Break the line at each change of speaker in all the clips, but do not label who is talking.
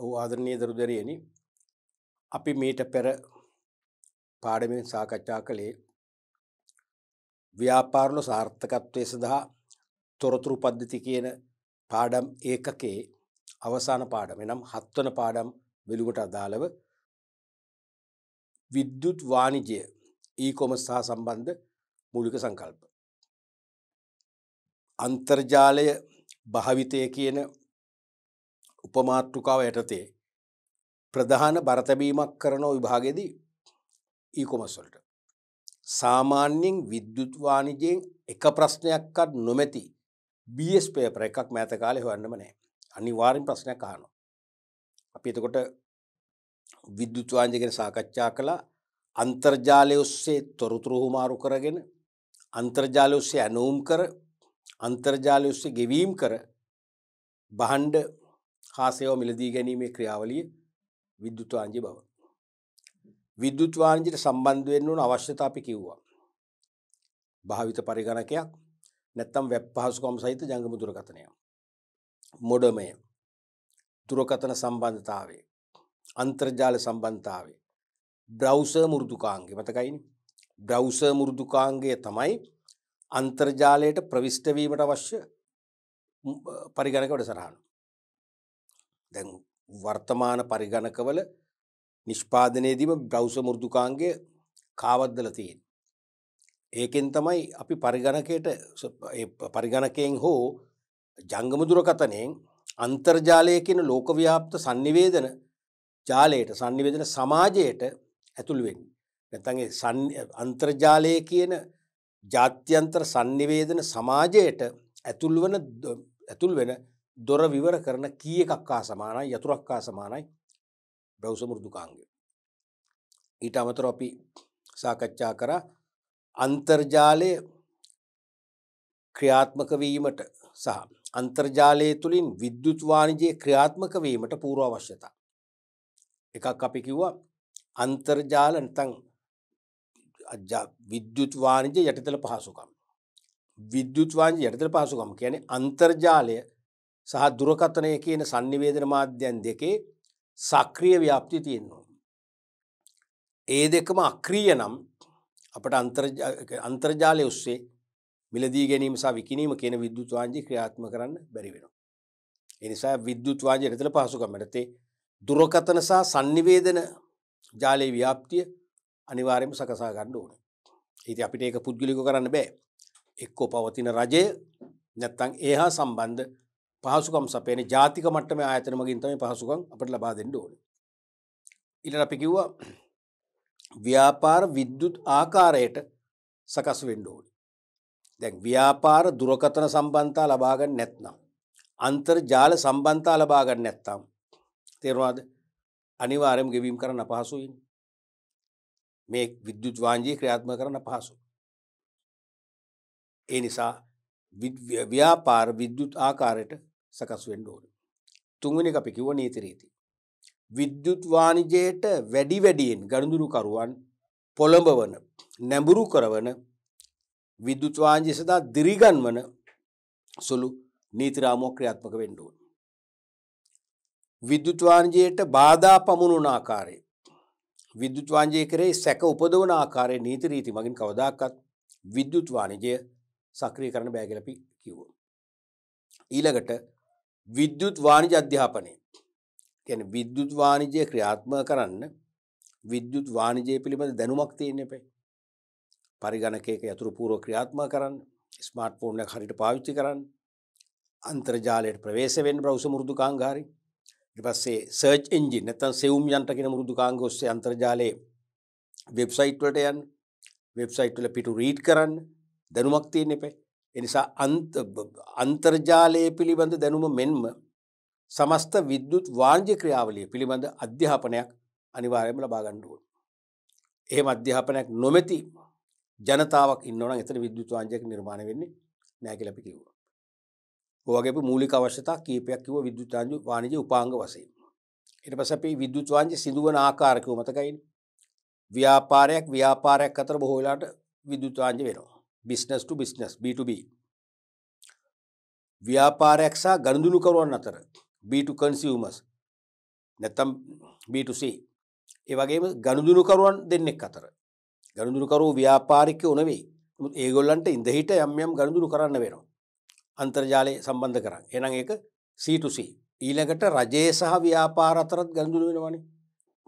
ඔහු ආදරණීය දරුදරයනි අපි මීට පෙර පාඩමෙන් සාකච්ඡා කළේ ව්‍යාපාරවල සාර්ථකත්වය සඳහා තොරතුරු පද්ධති කියන පාඩම් ඒකකේ අවසාන පාඩම එනම් හත්වන පාඩම් වෙළුවට අදාළව විද්‍යුත් වාණිජය ඊකොමස් සහ සම්බන්ධ මූලික සංකල්ප අන්තර්ජාලය භාවිතය කියන උපමාත්තුකාව යටතේ ප්‍රධාන බරතැබීමක් කරන විභාගෙදී ඊකොමස්වලට. සාමාන්‍යෙන් විද්‍යුත්වානිජයෙන් එක ප්‍රශ්නයක්කත් නොමැති බස් පේපර එකක් මෑත කාලෙ හොන්නම නෑ අනිවාරෙන් ප්‍රශ්නයක් අහනු. අපි එතකොට විද්‍යුත්වාන්ජගෙන සාකච්ඡා කළ අන්තර්ජාලය ඔස්සේ තොරතුරු හුමාරු කරගෙන අන්තර්ජාලය ඔස්සේ ඇනවුම් කර අන්තර්ජාලය ඔස්සේ ගෙවීම් කර බහන්්ඩ හා සේව මිලදී ගැනීමේ ක්‍රියාවලිය විද්‍යුත් වාණිජ බව. විද්‍යුත් වාණිජයට සම්බන්ධ වෙන්න ඕන අවශ්‍යතා අපි කිව්වා. භාවිත පරිගණකයක් නැත්නම් වෙබ් පහසුකම් සහිත ජංගම දුරකථනය. මොඩමය. දුරකථන සම්බන්ධතාවය. අන්තර්ජාල සම්බන්ධතාවය. බ්‍රවුසර් මෘදුකාංගය මතකයිනේ. බ්‍රවුසර් මෘදුකාංගය තමයි අන්තර්ජාලයට ප්‍රවිෂ්ඨ වීමට අවශ්‍ය පරිගණක වැඩසටහන. දැන් වර්තමාන පරිගණකවල නිෂ්පාදනයේදීම බ්‍රවුස මුෘදුකාන්ගේ කාවද්දල තියෙන්. ඒකෙන් තමයි අපි පරිගණකයට පරිගණකයෙන් හෝ ජංගමදුරකතනයෙන් අන්තර්ජාලය කියන ලෝකව්‍යාප්ත සංනිවේදන ජාලයට සංනිවේදන සමාජයට ඇතුළුවෙන්. නැතගේ අන්තර්ජාලය කියන ජාත්‍යන්තර සංනිවේදන සමාජයට ඇතුල්වන ඇතුල් වෙන දොර විවර කරන කිය එකක්කා සමානයි යතුරක්කා සමානයි බ්‍රවසමුෘදුකාංගය. ඊට අමතර අපි සාකච්ඡා කර අන්තර්ජාලය ක්‍රියාත්මක වීමට සහ අන්තර්ජාලය තුළින් විද්‍යුත් වාණිජයේ ක්‍රියාත්මක වීමට පූර්ව අවශ්‍යතා. එකක් අපි කිව්වා අන්තර්ජාල නැත්නම් විද්‍යුත් වාණිජ යටිතල පහසුකම්. විද්‍යුත් වාණිජ යටිතල පහසුකම් කියන්නේ අන්තර්ජාලය සහ දුරකතනය කියන සංනිවේදන මාධ්‍යන් දෙකේ සක්‍රිය ව්‍යාප්ති තියෙන්නවා. ඒ දෙකම අක්‍රීය නම් අපට අන්තර්ජාලය ඔස්සේ මිලදී ගැනීම සහ විකිනීම කියන විද්‍යුත්වාංජි ක්‍රියාත්ම කරන්න බැරි වෙනවා. එනිසා විද්‍යුත්වාංජි නිතර පහසුකම් යටතේ දුරකතන සහ sannivedana ජාලයේ ව්‍යාප්තිය අනිවාර්යයෙන්ම සකසා ගන්න ඕනේ. ඉතින් අපිට ඒක පුද්ගලිකව කරන්න බෑ. එක්කෝ පවතින රජය නැත්නම් ඒහා සම්බන්ධ පහසුකම් සපයන ජාතික මට්ටම ආයතනමගින් තමයි පහසුකම් අපට ලබා දෙන්න ඕන. ඊළඟ අපි කිව්වා ව්‍යාපාර විද්‍යුත් ආකාරයට සකස් වෙන්න ඕනේ. දැන් ව්‍යාපාර දුරකථන සම්බන්ධතා ලබා ගන්න නැත්නම් අන්තර්ජාල සම්බන්ධතා ලබා ගන්න නැත්නම් තේරුණාද? අනිවාර්යයෙන්ම ගෙවීම් කරන්න අපහසුයි. මේ විද්‍යුත් වාංජිය ක්‍රියාත්මක කරන්න අපහසුයි. ඒ නිසා ව්‍යාපාර විද්‍යුත් ආකාරයට සකස් වෙන්න ඕන. තුන්වෙනි එක අපි කිව්ව නීති රීති. විද්‍යුත් වාණිජයට වැඩි වැඩියෙන් ගනුදෙනුකරුවන් පොළඹවන නැඹුරු කරවන විද්‍යුත් වාණිජය සඳහා දිරිගන්වන සුළු නීති රාමුවක් ක්‍රියාත්මක වෙන්න ඕන. විද්‍යුත් වාණිජයට බාධා පමුණුන ආකාරය විද්‍යුත් වාණිජය කරේ සැක උපදවන ආකාරයේ නීති රීති මගින් කවදාකවත් විද්‍යුත් වාණිජය සක්‍රිය කරන්න බෑ කියලා අපි කිව්වා. ඊළඟට විද්‍යුත් වාණිජ අධ්‍යාපනය ගැන විද්‍යුත් වාණිජය ක්‍රියාත්ම කරන්න විද්‍යුත් වාණිජය පිළිබඳ දැනුමක් තියෙන්න්න එපේ පරිගණකයක යතුරු පූරෝ ක්‍රියාත්ම කරන්න ස්මාර්ට් ෆෝර්නයක් හරිට පාවිච්චි කරන්න අන්තර්ජාලයට ප්‍රවේශවෙන් බ්‍රවස මුරුදු කාංගාරි ඉපස්සේ සර්ච් එන්ජි නැතන් සෙවුම් යන්ටකෙන මුරුදු කාංගොස්සේ අන්තර්ජාලයේ වෙබ්සයිට්වලට යන් වෙබ්සයිට්වල පිටු රීඩ් කරන්න දැනුමක් තියෙන් එපේ එනිසා අන්තර්ජාලය පිළිබඳ දැනුම මෙන්ම සමස්ත විද්‍යුත් වාර්ජ්‍ය ක්‍රියාවලිය පිළිබඳ අධ්‍යාපනයක් අනිවාර්යම ලබා ගණ්ඩුවන්. එහෙම අධ්‍යාපනයක් නොමැති ජනතාවක් ඉන්නවන එතන විද්‍යුත් වාංජයක නිර්මාණ වෙන්නේ නෑකිලපි කිව්ව. ඔවගේ මූලික අවශ්‍යතා කීපයක් කිව විද්‍යුත්ාංජ වානජ උපාංග වසේ. එට පසැපේ විද්‍යුත්වාංජ සිදුවන ආකාරකව මතකයින් ව්‍යාපාරයක් ව්‍යාපාරයක් අතර බොහෝලාට විද්‍යුත්වාංජ වෙනවා. බිස්නස් ටු බිස්නස් B2B ව්‍යාපාරයක් සහ ගණඳුනු කරුවන් අතර B2 කන්සියමස් නැත්තම් B2C ඒ වගේම ගණඳුනුකරුවන් දෙන්නෙක් අතර ගණඳුනුකරුව ව්‍යාපාරිකය උනවෙයි ඒගොල්ලන්ට ඉඳහිට යම් යම් ගණඳුරු කරන්න වෙනවා අන්තර්ජාලය සම්බන්ධ කරන්න එනම් ඒක C2C ඊළඟට රජයේ සහ ව්‍යාපාර අතරත් ගණඳුරු වෙනවානේ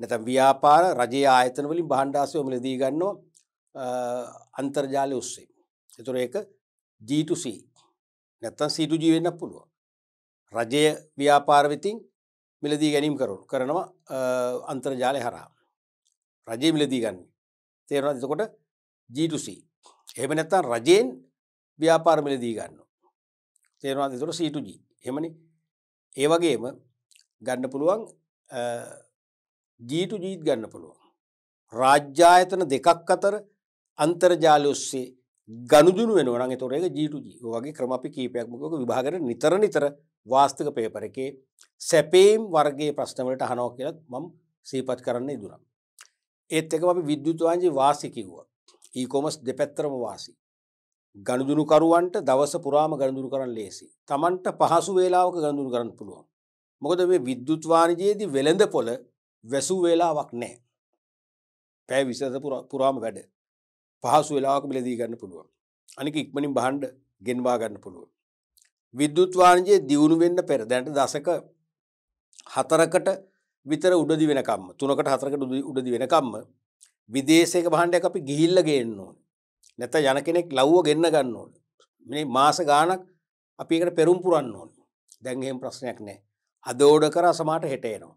නැතම් ව්‍යාපාර රජයේ ආයතන වලින් බහන්ඩාසය ඔමල දී ගන්නවා අන්තර්ජාලය ඔස්සේ එතුර ඒක G2C නැත්තන් C2G වෙන්න පුළුව රජය ව්‍යාපාරවිතින් මිලදී ගැනීම් කරු කරනවා අන්තර්ජාලය හරහා රජය මිලදී ගන්න තේරවා එතකොට G2C එහම නැත්තන් රජයෙන් ව්‍යාපාර මිලදී ගන්න තේරවා තුර C2G හෙමනි ඒ වගේම ගන්න පුළුවන් ජීටු ජීත් ගන්න පුළුවන් රාජ්‍යායතන දෙකක් අතර අන්තර්ජාලය ඔස්සේ ගනුදුනු වෙනවන තොරේ ජීටුජී වගේ ක්‍රමපි කීපයක්මකක විභාගර නිතර නිතර වාස්තක පේපර එකේ සැපේම් වර්ගේ ප්‍රශ්නවලට හනෝ කියලත් මම සීපත් කරන්නේ දුරම්. ඒත් එක අපි විද්‍යුතුවන්ජි වාසිකිවුව. ඒකෝමස් දෙපැත්තරම වාසි. ගණදුනුකරුවන්ට දවස පුරාම ගණදුරු කරන්න ලේසි. තමන්ට පහසු වේලාවක ගණදුරු කරන්න පුළුවන්. මොකද මේ විද්‍යුත්වානජයේදී වෙළඳ පොළ වැසූ වේලාවක් නෑ. පැෑ විසත පුරාම වැඩ පහසු වෙලාවක මිලදී ගන්න පුළුවන්. අනික ඉක්මනින් බහන්ඩ ගෙන්වා ගන්න පුළුවන්. විද්‍යුත් වාණජයේ දියුණු වෙන්න පෙර දැනට දසක හතරකට විතර උඩදි වෙනකම්ම තුනකට හතරකට උඩදි වෙනකම්ම විදේශයක බහන්ඩයක් අපි ගිහිල්ල ගේන්න ඕන. නැත යන කෙනෙක් ලව්ව ගෙන්න්න ගන්න ඕන. මේ මාස ගානක් අපි එකට පෙරුම් පුරන්න ඕන. දැන්හෙම ප්‍රශ්නයක් නෑ. අදෝඩ කර සමාට හෙටේනවා.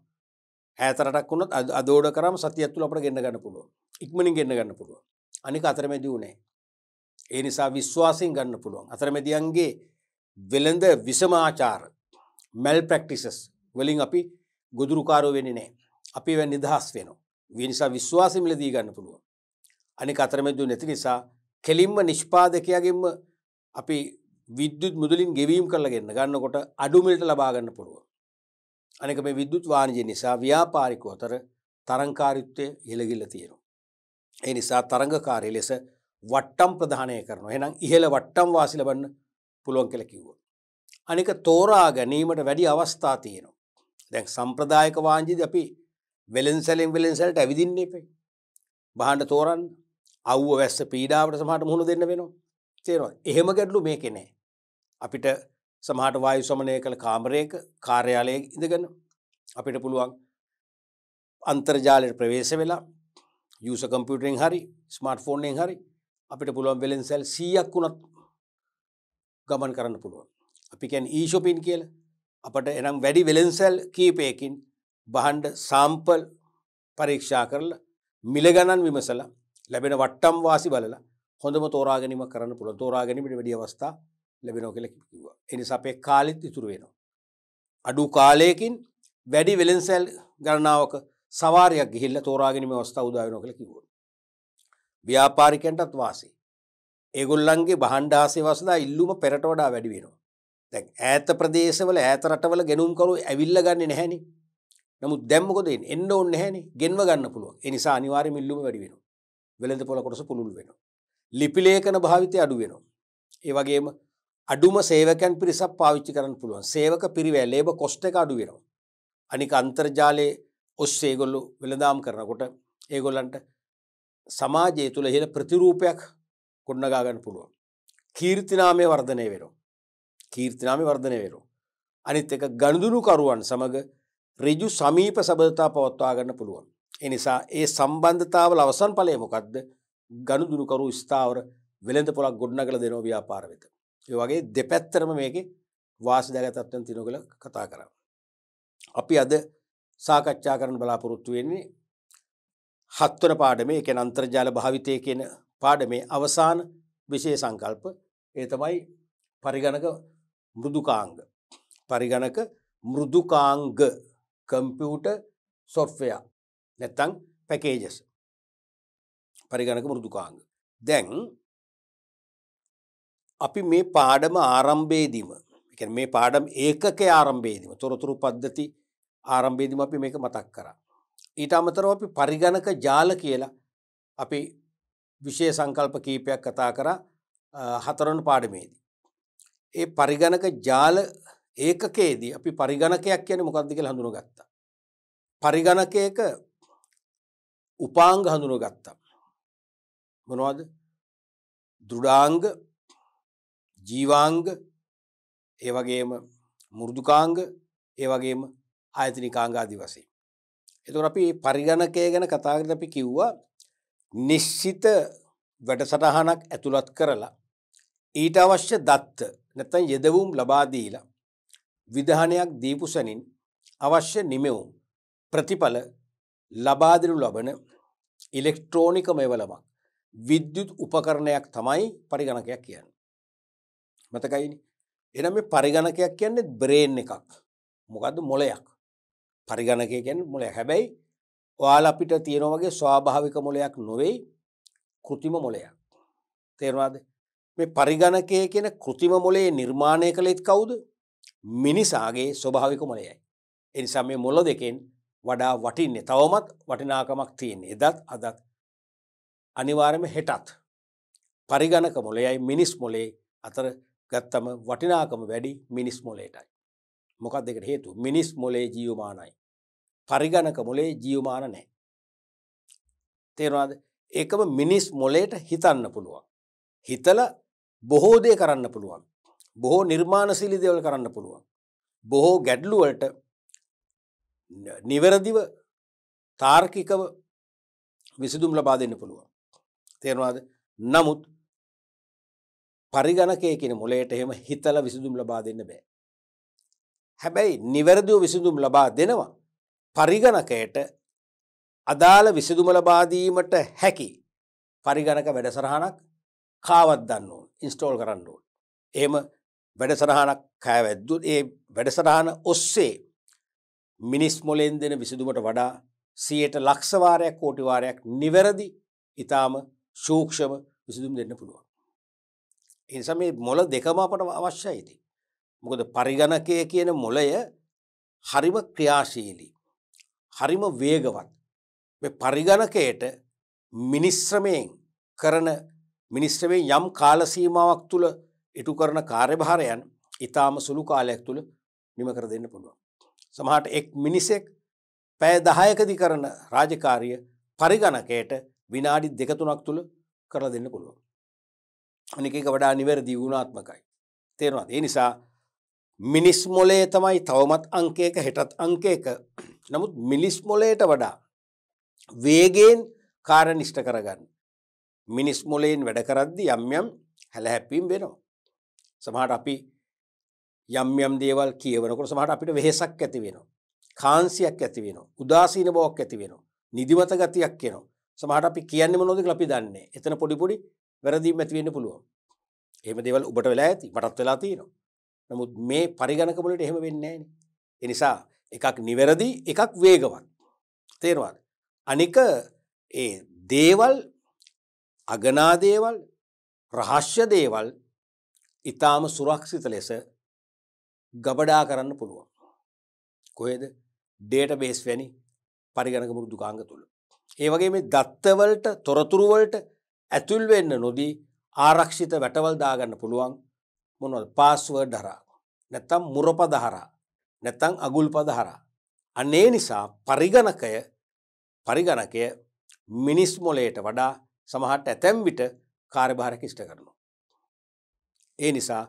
ඇතරටක් වුණත් අදෝඩ කරම සතියත්තුල අපට ගෙන්න්න ගන්න පුළුව. ඉක්මනින් ගෙන්න්න ගන්න පුළුවන්. අනික අතරමැදි වුණේ. ඒ නිසා විශ්වාසින් ගන්න පුළුවන් අතරමැදියන්ගේ වෙළඳ විසමාචාර මැල් ප්‍රක්ටිසස් වලින් අපි ගොදුරුකාරෝ වෙන නෑ අපි වැ නිදහස් වෙනවා. වී නිසා විශ්වාසිමිලදී ගන්න පුළුවන්. අනික අතරමැදු නැති නිසා කෙලින්ම නිෂ්පාදකයාගෙන්ම අපි විද්‍යුත් මුදලින් ගෙවීම් කරලගන්න ගන්නකොට අඩුමිලට ලබාගන්න පුළුව. අනෙක මේ විද්‍යුත් වාණජය නිසා ව්‍යාපාරිකෝ අතර තරංකාරිත්වය හෙළගිල්ල තියෙනවා. ඒ නිසා තරංගකාරය ලෙස වට්ටම් ප්‍රධානය කරනවා. එහෙනම් ඉහළ වට්ටම් වාසි ලබන්න පුළුවන් කියලා කිව්වා. අනික තෝරා ගැනීමට වැඩි අවස්ථා තියෙනවා. දැන් සම්ප්‍රදායික වාංජිදී අපි වෙලෙන්සැලෙන් වෙලෙන්සැලට ඇවිදින්න එපේ. බහන්න තෝරන්න. අවුව වැස්ස පීඩාවට සමහරට මුහුණ දෙන්න වෙනවා. තේරෙනවා. එහෙම ගැටලු මේකේ නෑ. අපිට සමහරට වායු සමනය කළ කාමරයක කාර්යාලයක ඉඳගෙන අපිට පුළුවන් අන්තර්ජාලයට ප්‍රවේශ වෙලා යස කම්පියුටෙන් හරි ස්මර්ට ෆෝන්ෙන් හරි අපිට පුළුවන් බෙලෙන් සැල් සියයක් වුණත් ගමන් කරන්න පුළුවන් අපි කැන් ඊශොපින් කියල අපට එනම් වැඩි වෙලෙන්සැල් කීපයකින් බහන්ඩ සාම්පල් පරීක්ෂා කරල මිලගණන් විමසල ලැබෙන වට්ටම් වාසි බලලා හොඳම තෝරාගැනීම කරන්න පුළ තෝරාගැනීමට වැඩිය අවස්ථා ලැබෙනෝ කෙල කිවා එනි සපේ කාලිත් ඉතුරු වෙනවා. අඩු කාලයකින් වැඩි වෙලෙන්සැල් ගණනාවක සවාරයක් ගිහිල්ල තෝරාගෙනම අවස්ථාව උදායන කළ කිවෝ. ව්‍යාපාරිකයන්ටත් වාසේ. ඒගොල්ලන්ගේ බහන්්ඩාසේ වසදා ඉල්ලුම පෙරට වඩා වැඩි වෙනවා. දැන් ඈත ප්‍රදේශවල ඇත රටවල ගැනුම්කරු ඇවිල්ල ගන්න නැහැනි නමුත් දැම්මකොදෙන් එන්න ඔන්න හැනි ගෙන්ව ගන්න පුළුව එනිසා අනිවාරය මිල්ලුම වැඩි වෙන වෙළඳ පොල කොටස පුළුල් වෙන. ලිපිලේකන භාවිතය අඩු වෙනවා. ඒවගේම අඩුම සේවකැන් පිරිසක් පාවිච්චි කරන්න පුළුවන් සේවක පිරිවැ ලේබ කොස්්ට එක අඩු වෙනවා. අනික අන්තර්ජාලයේ ඔස්සේ ඒගොල්ලු වෙළදාම් කරනකොට ඒගොල්ලන්ට සමාජය තුළ හෙළ ප්‍රතිරූපයක් කොන්නගාගන්න පුළුවන්. කීර්තිනාමය වර්ධනය වෙනවා. කීර්තිනාමය වර්ධනය වෙනවා. අනිත් එක ගණදුනුකරුවන් සමඟ රජු සමීප සබඳතා පවත්වාගන්න පුළුවන්. එනිසා ඒ සම්බන්ධතාවල අවසන් පලය මොකක්ද ගණුදුනුකරු ස්ථාවර වෙළඳ පොලක් ගොඩ්නගල දෙනෝ ව්‍යාපාර වෙත. ඒ වගේ දෙපැත්තරම මේක වාසි දැගතත්වන් තිනොගල කතා කරන්න. අපි අද සාකච්ඡා කරන බලාපොරොත්තු වෙන්නේ හත්වන පාඩමේ එකන අන්තර්ජාල භාවිතය කියන පාඩමේ අවසාන විෂය සංකල්ප ඒ තමයි පරිගණක මෘදුකාංග පරිගණක මෘදුකාංග කම්පියුට සොෆ්ටයා නැත්තං පැකේජස් පරිගණක මෘදුකාංග දැන් අපි මේ පාඩම ආරම්භේදීම මේ පාඩම් ඒකක ආරම්භේදීම තොරතුරු පද්ධති ආරම්භේදිම අපි මේක මතක් කරා. ඊට අමතරව අපි පරිගණක ජාල කියලා අපි විෂය සංකල්ප කීපයක් කතා කර හතරන පාඩමේදී. ඒ පරිගණක ජාල ඒකකේදී අපි පරිගණකයක් කියන මොකක්දකල හඳුන ගත්තා. පරිගණකයක උපාංග හඳුන ගත්තා. මොනවාද දෘඩාංග ජීවාංග ඒවගේම මුෘදුකාංග ඒවගේම ආයතනි කාංගාදි වසේ. එතුර අපි පරිගණකය ගැන කතාගත අපි කිව්වා නිශ්චිත වැඩසටහනක් ඇතුළත් කරලා ඊට අවශ්‍ය දත්ත නැතන් යෙදවුම් ලබාදීලා විධානයක් දීපුසනින් අවශ්‍ය නිමෙවුම් ප්‍රතිඵල ලබාදනු ලබන ඉලෙක්ට්‍රෝනික මෙවලමක් විද්‍යුත් උපකරණයක් තමයි පරිගණකයක් කියන්න. මතකයිනි එන මේ පරිගණකයක් කියන්නේ බ්‍රේන් එකක් මොකද මොලයක් පරිගණකය කියන්නේ මොලේ. හැබැයි ඔයාලා අපිට තියෙන වගේ ස්වාභාවික මොලයක් නොවේ કૃතිම මොලයක්. තේරුණාද? මේ පරිගණකය කියන કૃතිම මොලේ නිර්මාණය කළේත් කවුද? මිනිසාගේ ස්වභාවික මොලයයි. ඒ නිසා මේ මොළ දෙකෙන් වඩා වටින්නේ තවමත් වටිනාකමක් තියෙන්නේ. එදත් අදත් අනිවාර්යයෙන්ම හෙටත් පරිගණක මොලයයි මිනිස් මොලේ අතර ගත්තම වටිනාකම වැඩි මිනිස් මොලේටයි. මොකක් දෙකට හේතු මිනිස් මොලේ ජීවමානයි. පරිගණක මොලේ ජීවමාන නෑ. තේරවාද ඒකම මිනිස් මොලේට හිතන්න පුළුවන්. හිතල බොහෝදය කරන්න පුළුවන්. බොහෝ නිර්මාණශීලි දෙවල් කරන්න පුළුවන්. බොහෝ ගැඩ්ලුවලට නිවැරදිව තාර්කිකව විසිදුම් ලබා දෙන්න පුළුවන්. තේරවාද නමුත් පරිගණකය කියෙන මොලේට එහෙම හිතල විසිදුම් ලබා දෙන්න බෑ. හැබැයි නිවැරදිව විසඳුම් ලබා දෙනවා. පරිගණකයට අදාළ විසඳුම ලබාදීමට හැකි පරිගණක වැඩසරහනක් කාවත් දන්න ඕන් ඉන්ස්ටෝල් කරන්න ඕන්. එහෙම වැඩසරහනක් කෑවැද්දු ඒ වැඩසරහන ඔස්සේ මිනිස් මොලෙන් දෙන විසිදුමට වඩා සියයට ලක්ෂවාරයක් කෝටිවාරයක් නිවැරදි ඉතාම සූක්ෂම විසිදුම් දෙන්න පුළුවන්. එනිසා මේ මොල දෙකම අපට අවශ්‍යයිති. මොකද පරිගණකය කියන මොලය හරිම ක්‍රියාශීලී. හරිම වේගවත්. පරිගණකයට මිනිස්්‍රමයෙන් කරන මිනිස්ත්‍රමේ යම් කාලසීමාවක් තුළ ඉටු කරන කාර්යභාරයන් ඉතාම සුළු කාලයක් තුළ නිම කර දෙන්න පුළුවන්. සමහට එක් මිනිසෙක් පැය දහයකදි කරන රාජකාරිය පරිගණකයට විනාඩි දෙකතුනක් තුළ කරලා දෙන්න පුළුවන්. අනික එක වඩා නිවැරදි වුණාත්මකයි. තේරවා ඒ නිසා මිනිස් මොලේ තමයි තවමත් අංකයක හෙටත් අංකයක නමුත් මිනිස් මොලේට වඩා වේගෙන් කාර නිෂ්ට කරගන්න මිනිස් මොලයෙන් වැඩ කරද්දි යම්යම් හැලහැපීම් වෙනවා සමහට අපි යම්යම් දේවල් කියවනකොට සමහට අපිට වෙහෙසක් ඇති වෙනවා කාන්සියක් ඇති වෙන උදාසීන බවක් ඇති වෙන නිදිමත ගතියක් කියනවා සමහට අපි කියන්න මොනොදක ලපි දන්නේ එතන පොඩිපොඩි වැරදීම ඇතිවෙන්න පුළුවන් එහම දෙවල් උබට වෙලා ඇති මටත් වෙලා තියෙනවා නමුත් මේ පරිගණක වලට එහෙම වෙන්නේ නැහැ නේ. එනිසා එකක් නිවැරදි එකක් වේගවත්. තේරෙනවද? අනික ඒ දේවල් අගනා දේවල් රහස්‍ය දේවල් ඊටාම සුරක්ෂිත ලෙස ගබඩා කරන්න පුළුවන්. කොහෙද? ඩේටාබේස් වැනි පරිගණක මෘදුකාංග තුල. ඒ වගේ මේ දත්තවලට තොරතුරු වලට ඇතුල් වෙන්න නොදී ආරක්ෂිත වැටවල් දාගන්න පුළුවන් මොනවද පාස්වර්ඩ් හරා නැත්තම් මුරපද හරා නැත්තම් අගුල්පද හරා අනේ නිසා පරිගණකය පරිගණකය මිනිස් මොලේට වඩා සමහට ඇතැම් විට කාර්භාරක ඉෂ්ට කරනවා. ඒ නිසා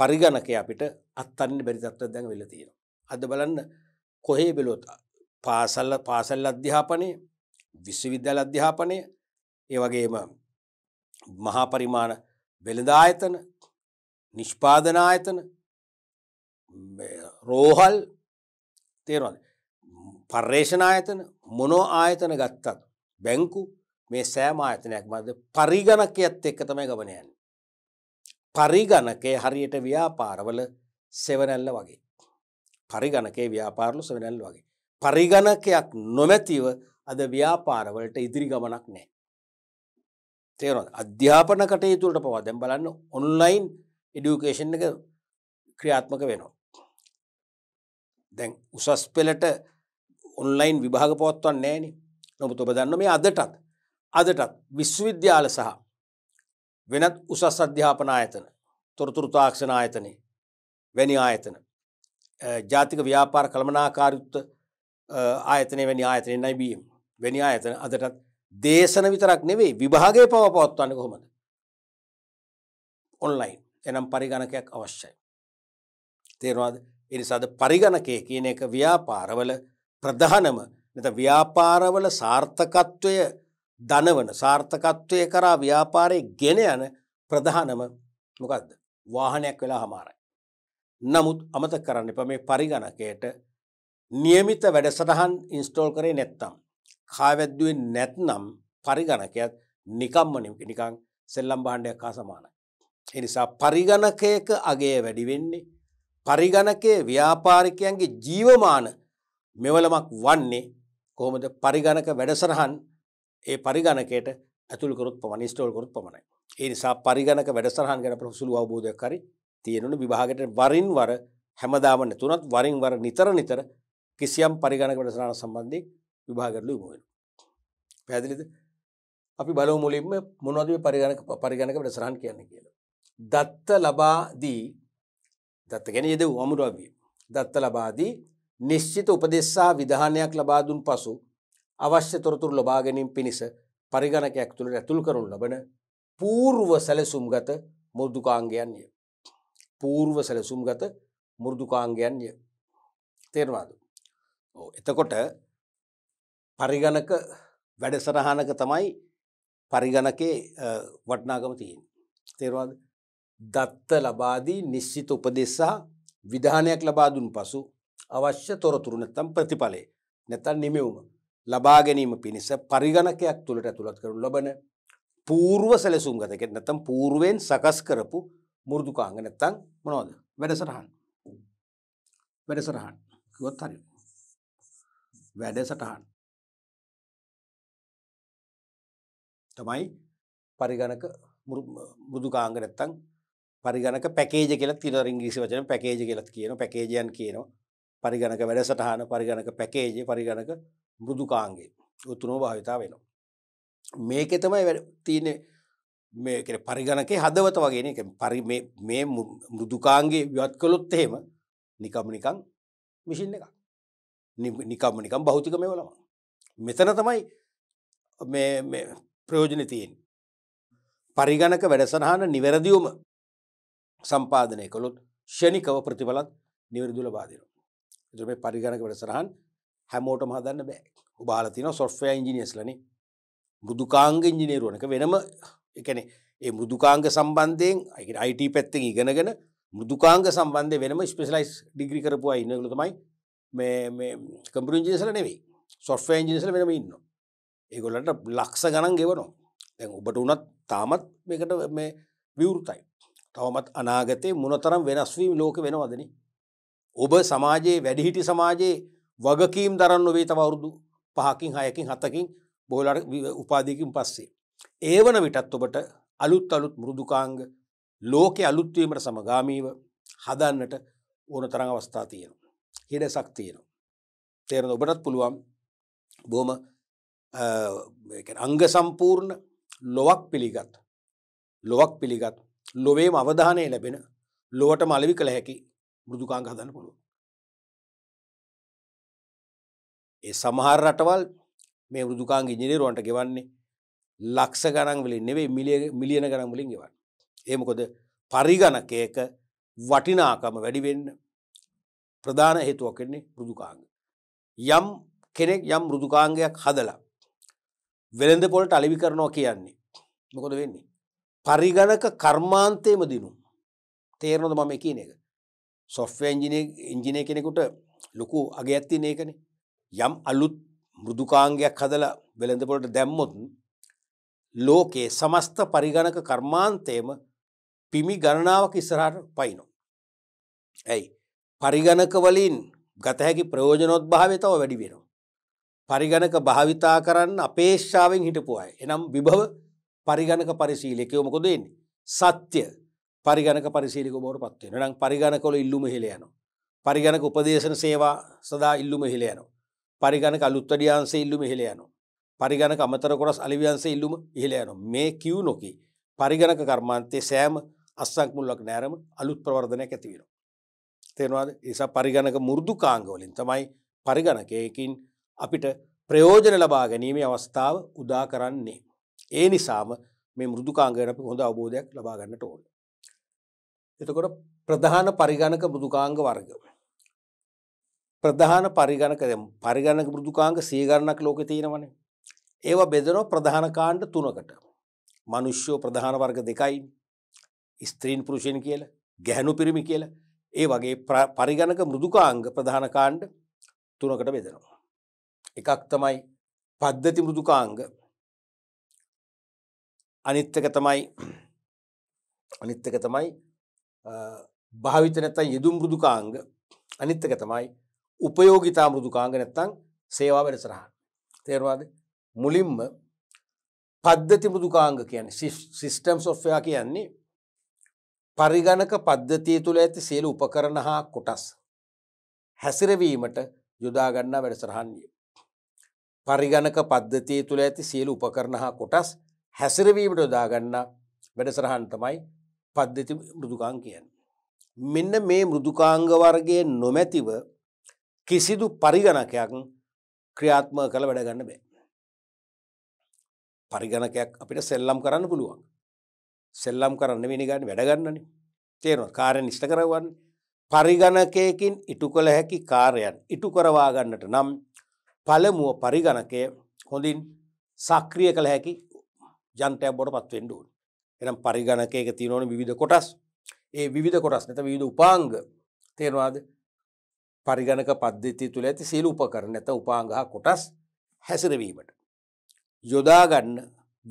පරිගණකය අපිට අත්තන්න බැරිතත්ව දැන් වෙල තියෙන. අද බලන්න කොහේ බෙලොත් පාසල්ල පාසල් අධ්‍යාපනය විශ්වවිද්‍යල අධ්‍යාපනය ඒ වගේම මහාපරිමාණ වෙළදායතන නිෂ්පාදනායතන රෝහල් තේරවද පර්යේෂණ ආයතන මොනෝ ආයතන ගත්තත් බැංකු මේ සෑම ආයතනයක් මද පරිගණකයත් එක්ක තමයි ගමනයන්. පරිගණකය හරියට ව්‍යාපාරවල සෙවනැල්ල වගේ. පරිගණකේ ව්‍යාපාරලු සෙවනැල් වගේ. පරිගණකයක් නොමැතිව අද ව්‍යාපාරවලට ඉදිරි ගමනක් නෑ. තේරො අධ්‍යාපන කටයුතුලට පවා දැම් බලන්න ඔන්ලයින් ඉඩියුකේෂන් එක ක්‍රියාත්මක වෙනවා. දැන් උසස් පෙළට ඔන්ලයින් විභාග පවත්වන්න නෑන නොමුත් ඔබ දන්න මේ අදටත් අදටත් විශ්වවිද්‍යාල සහ වෙනත් උසස් අධ්‍යාපන ආයතන තොරතුරු තාක්ෂණ ආයතනය වැනි ආයතන ජාතික ව්‍යාපාර කළමනාකාරයුත්ත ආයතනය වැනි ආයතනය නයිබීම් වැනි ආයතන අදටත් දේශන විතරක් නෙවෙයි විභාගය පව පවත්වන්න කොහොමද ඔන්ලයින් එනම් පරිගණකයක් අවශ්‍යයි. තේරවාද එනිසාද පරිගණකය කියන එක ව්‍යාපාරවල ප්‍රධානම නැත ව්‍යාපාරවල සාර්ථකත්වය දනවන සාර්ථකත්වය කරා ව්‍යාපාරය ගෙන යන ප්‍රධානම මොකක්ද වාහනයක් වෙලා හමාරයි. නමුත් අමත කරන්න එප මේ පරිගණකයට නියමිත වැඩසටහන් ඉන්ස්ටෝල් කරේ නැත්තම්. කාවැද්දුවෙන් නැත්නම් පරිගණකයත් නිකම්මනක නිකං සෙල්ලම් බාණ්ඩයක් හා සමානයි. එනිසා පරිගණකයක අගේ වැඩි වෙන්නේ. පරිගණකයේ ව්‍යාපාරිකයන්ගේ ජීවමාන මෙවලමක් වන්නේ කොහොමද පරිගණක වැඩසරහන් ඒ පරිගණකයට ඇතුළකරුත් පමණ ස්ටෝල්කරුත් පමණයි. ඒ නිසා පරිගණක වැඩසරහන් ගැන ප්‍රහසුළු අවබෝධයක් කරි තියෙනුණු විභාගට වරින් වර හැමදාම නැතුනත් වරින් වර නිතර නිතර කිසියම් පරිගණක වැඩසරහන සම්බන්ධී විභාගටලු ඉමුවෙන. පැදිලිද අපි බලව මුලින්ම මොනවද පරිගණක පරිගණක වැඩසරහන් කියන්නේ කියලා. දත්ත ලබාදී දත්ත ගැන යෙදව් අමුරුවවිය. දත්ත ලබාදී නිශ්චිත උපදෙස්සා විධානයක් ලබාදුන් පසු අවශ්‍ය තොරතුරු ලබාගැනින් පිණිස පරිගණකයක් තුළ ඇතුල් කරුන් ලබන පූර්ව සැලසුම්ගත මුෘදුකාංගයන්ය. පූර්ව සැලසුම්ගත මුෘදුකාංගයන්ය තේරවාද. එතකොට පරිගණක වැඩසරහනක තමයි පරිගණකේ වටනාගම තියෙන් තේරවාද දත්ත ලබාදී නිශ්චිත උපදෙසා විධානයක් ලබා දුන් පසු අවශ්‍ය තොරතුරු නැත්තම් ප්‍රතිඵලය නැතන් නිමවුම ලබා ගැනීම පිණිස පරිගණකයක් තුළට ඇතුළත් කරු ලබන පූර්ව සැලසුම් ගතකෙත් නැතම් පූර්ුවෙන් සකස් කරපු මුරුදුකාංග නැත්තං මොනෝද වැඩසටහන් වැඩසටහන් ගොත් හරි වැඩසටහන් තමයි පරිගණක බුදුකාංග නැත්තං පරිගණක පැකේජ කියල තිර ඉංග්‍රීසි වචන පැකේජ කියලත් කියන පැකේජයන් කියනවා පරිගණක වැඩසටහන පරිගණක පැකේජ පරිගණක බුදුකාන්ගේ උතුනෝ භාවිතා වෙනවා. මේක තමයි තියන මේකට පරිගණකේ හදවත වගේ එක පරි මේ මුදුකාන්ගේ ව්‍යත් කළොත් එහෙම නිකමනිකං මිසින් එකක් නිකම්මනිකම් භෞතික මේ වලම මෙතන තමයි ප්‍රයෝජන තියෙන් පරිගණක වැඩසනහන නිවැරදිවම සම්පාධනය කළොත් ෂණිකව ප්‍රතිඵලත් නිවැරදිව ලබා දෙනවා. ඒතර මේ පරිගණක වැඩසටහන් හැමෝටම හදන්න බෑ. ඔබ අහලා තියෙනවා සොෆ්ට්වෙයාර් ඉංජිනේර්ස්ලානේ. මෘදුකාංග ඉංජිනේරුවනක වෙනම ඒ කියන්නේ ඒ මෘදුකාංග සම්බන්ධයෙන් ඒ කියන්නේ IT පැත්තෙන් ඉගෙනගෙන මෘදුකාංග සම්බන්ධයෙන් වෙනම ස්පෙෂලායිස් ඩිග්‍රී කරපු අය ඉන්න ඒගොල්ලෝ තමයි මේ මේ කම්පියුටර් ඉංජිනේර්ස්ලා නෙවෙයි. සොෆ්ට්වෙයාර් ඉංජිනේර්ස්ලා වෙනම ඉන්නවා. ඒගොල්ලන්ට ලක්ෂ ගණන් ගෙවනවා. දැන් ඔබට උනත් තාමත් මේකට මේ විවෘතයි. තවමත් අනාගතේ මොනතරම් වෙනස් වීම ලෝක වෙනවදනි. ඔබ සමාජයේ වැඩිහිටි සමාජයේ වගකීම් දරන්න වේ තව අවුරුදු පහකින් හයකින් හතකින් බොහලට උපාදයකින් පස්සේ. ඒ වන විටත් ඔබට අලුත් අලුත් මුරුදුකාංග ලෝකෙ අලුත්වීමට සමගාමීව හදන්නට ඕන තරඟ අවස්ථා තියෙනවා. හිඩසක් තියෙනවා. තේරන ඔබටත් පුළුවන් බෝම අංග සම්පූර්ණ ලොවක් පිළිගත් ලොවක් පිළිගත් ලොවේම අවධානය ලැබෙන ලොවට මලවි කළ හැකි බෘදුකාංග හදන්න පුළුව. ඒ සමහර රටවල් මේ බෘදුකාංග ඉජිනේරුවන්ට ගෙවන්නේ ලක්ෂ ගණන් වලින් නෙවේ මිලියන ගණන් වලින් ගෙවන්න. ඒමකොද පරිගණකයක වටිනාකම වැඩිවෙන්න ප්‍රධාන හේතුවක් වෙන්නේ බෘදුකාංග. යම් කෙනෙක් යම් බෘදුකාංගයක් හදලා වෙළඳ පොලට අලිවි කරනවා කියන්නේ මොකොද වෙන්නේ පරිගණක කර්මාන්තයම දිනුම් තේරනොද මම කියන එක සොෆ්ය ඉංජිනය කෙනෙකුට ලොකු අගේ ඇත්තින ඒකන යම් අලුත් මෘදුකාංගයක් හදලා වෙළඳපොලට දැම්මොත් ලෝකයේ සමස්ත පරිගණක කර්මාන්තයම පිමි ගණනාවක් ඉස්සරහට පයිනෝ. ඇයි පරිගණක වලින් ගතහැකි ප්‍රයෝජනොත් භාවිතාව වැඩි වෙනවා. පරිගණක භාවිතා කරන්න අපේක්ෂාවෙන් හිටපුවායි එනම් විභව පරිගණක පරිශීලකයෝ මොකොද එන්නේ සත්‍ය පරිගණක පරිශීලික බවට පත්වෙන නම් පරිගණකොල ඉල්ලුම හෙළයන පරිගණක උපදේශන සේවා සදා ඉල්ලුම හෙළයන පරිගණක අලුත්තඩියන්ස ඉල්ලුම හෙළයන පරිගණක අමතර කොරස් අලිවියන්ස ඉල්ලුම ඉහළයන මේ කිව් නොකි පරිගණක කර්මාන්තේ සෑම අස්සක් මුල්ලක් නෑරම අලුත් ප්‍රවර්ධනයක් ඇතිවෙන තේෙනවාද නිසා පරිගණක මුරුදු කාංගවලින් තමයි පරිගණකයකින් අපිට ප්‍රයෝජන ලබා ගැනීමේ අවස්ථාව උදා කරන්නේ ඒ නිසාම මේ මෘදුකාංගයට අපි හොඳ අවබෝධයක් ලබා ගන්නට ඕන. එතකොට ප්‍රධාන පරිගණක මෘදුකාංග වර්ග. ප්‍රධාන පරිගණක පරිගණක මෘදුකාංග සියගණනක් ලෝකෙ තියෙනවනේ. ඒවා බෙදනෝ ප්‍රධාන කාණ්ඩ තුනකට. මිනිස්සු ප්‍රධාන වර්ග දෙකයි. ස්ත්‍රීන් පුරුෂයන් කියලා, ගැහණු පිරිමි කියලා. ඒ වගේ පරිගණක මෘදුකාංග ප්‍රධාන කාණ්ඩ තුනකට බෙදෙනවා. එකක් තමයි පද්ධති මෘදුකාංග අනිත්තක තමයි අනිත්තක තමයි භාවිත නැත්තන් යෙදුම් බෘදුකාංග අනිත්තක තමයි උපයෝගිතා බෘදුකාංග නැත්තං සේවා වැඩසරහන් තේරවාද මුලින්ම පද්ධති බුදුකාංග කියන්නේ සිිස්ටම් සොෆ්යා කියන්නේ පරිගණක පද්ධතිය තුළ ඇති සියලු උපකරණ හා කොටස් හැසිරවීමට යොදාගන්නා වැඩසරහන්ය. පරිගණක පද්ධතිය තුළ ඇති සියලු උපකරණ හා කොටස් හැසිරවීමට යොදාගන්න වැඩසරහන් තමයි පද්ධති මෘදුකාං කියන්න. මෙන්න මේ මෘදුකාංගවර්ගේ නොමැතිව කිසිදු පරිගණකයක් ක්‍රියාත්ම කළ වැඩගන්න බෑ. පරිගණකයක් අපිට සෙල්ලම් කරන්න පුළුවන්. සෙල්ලම් කරන්න වෙනිගන්න වැඩගන්නන තේරවා කාරය නිෂ්ට කරවන්න පරිගණකයකින් ඉටු කළ හැකි කාරයන් ඉටු කරවාගන්නට නම් පළමුුව පරිගණකය හොඳින් සක්‍රිය කළ හැකි යන්ත්‍රයක් බවට පත් වෙන්න ඕනේ. එහෙනම් පරිගණකයක තියෙන ඕනේ විවිධ කොටස්. ඒ විවිධ කොටස් නැත්නම් විවිධ උපාංග තේරෙනවද? පරිගණක පද්ධතිය තුළ ඇති සියලු උපකරණ නැත්නම් උපාංග හා කොටස් හැසිරවීමට යොදා ගන්න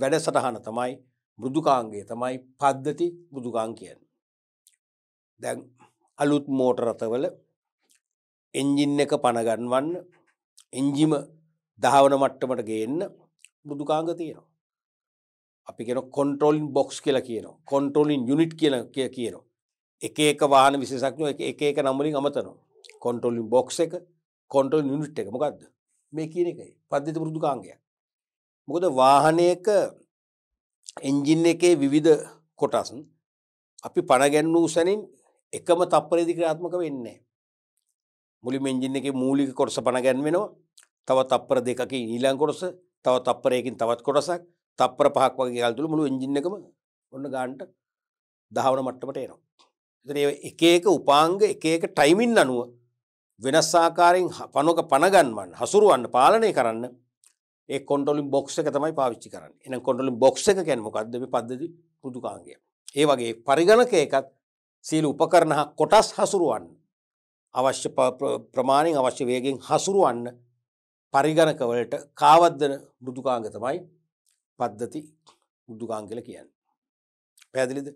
වැඩසටහන තමයි මෘදුකාංගය තමයි පද්ධති බුදුකාං කියන්නේ. දැන් අලුත් මෝටර රථවල එන්ජින් එක පනගන්වන්න එන්ජිම දහවන මට්ටමට ගේන්න බුදුකාංග තියෙනවා. අපි කෙන කොන්ට්‍රෝලින් බොක්ස් කියලා කියනවා කොන්ට්‍රෝලින් යුනිට් කියන කිය කියනවා එක එක වාහන විශේෂක්ඥ එක එක නම්බලින් අමතනවා කොන්ට්‍රෝලින් බොක්ස් එක කොන්ට්‍රෝල් යුනිට් එක මොකක්ද මේ කියන එකයි පද්ධති පුරුදු කාංගයක් මොකද වාහනයක එන්ජින් එකේ විවිධ කොටස් අපි පණගැන්වූ සැනින් එකම තප්පරේදි ක්‍රාත්මක වෙන්නේ මුලි මෙන්ජින් එක මූලික කොටස පණගැන්වෙනවා තව තප්පර දෙකකින් ඊළං කොටස තව තප්පරයකින් තවත් කොටසක් තප්පර පහක් වගේ ගෙවල් තුළ මුළු එන්ජින් එකම ඔන්න ගාන්ට දහවන මට්ටමට එනවා. එතන එක එක උපාංග එක එක ටයිමින් අනුව වෙනස් ආකාරයෙන් පනෝක පනගන්වන්න හසුරුවන්න පාලනය කරන්න ඒ කොන්ටොලින් බොක්ස එක තමයි පාවිච්චි කරන්න එන කොටලින් බොක්ස එක කැන් මොකක්ද මේ පද්ධති පුදුකාංගය. ඒ වගේ පරිගණක එකත් සියලු උපකරණ කොටස් හසුරුවන්න අවශ්‍ය ප්‍රමාණයෙන් අවශ්‍ය වේගෙන් හසුරුවන්න පරිගණකවලට කාවද්දන බුදුකාංග තමයි පද්ධති බුද්ධකාන් කියල කියන්න. පැදිලිද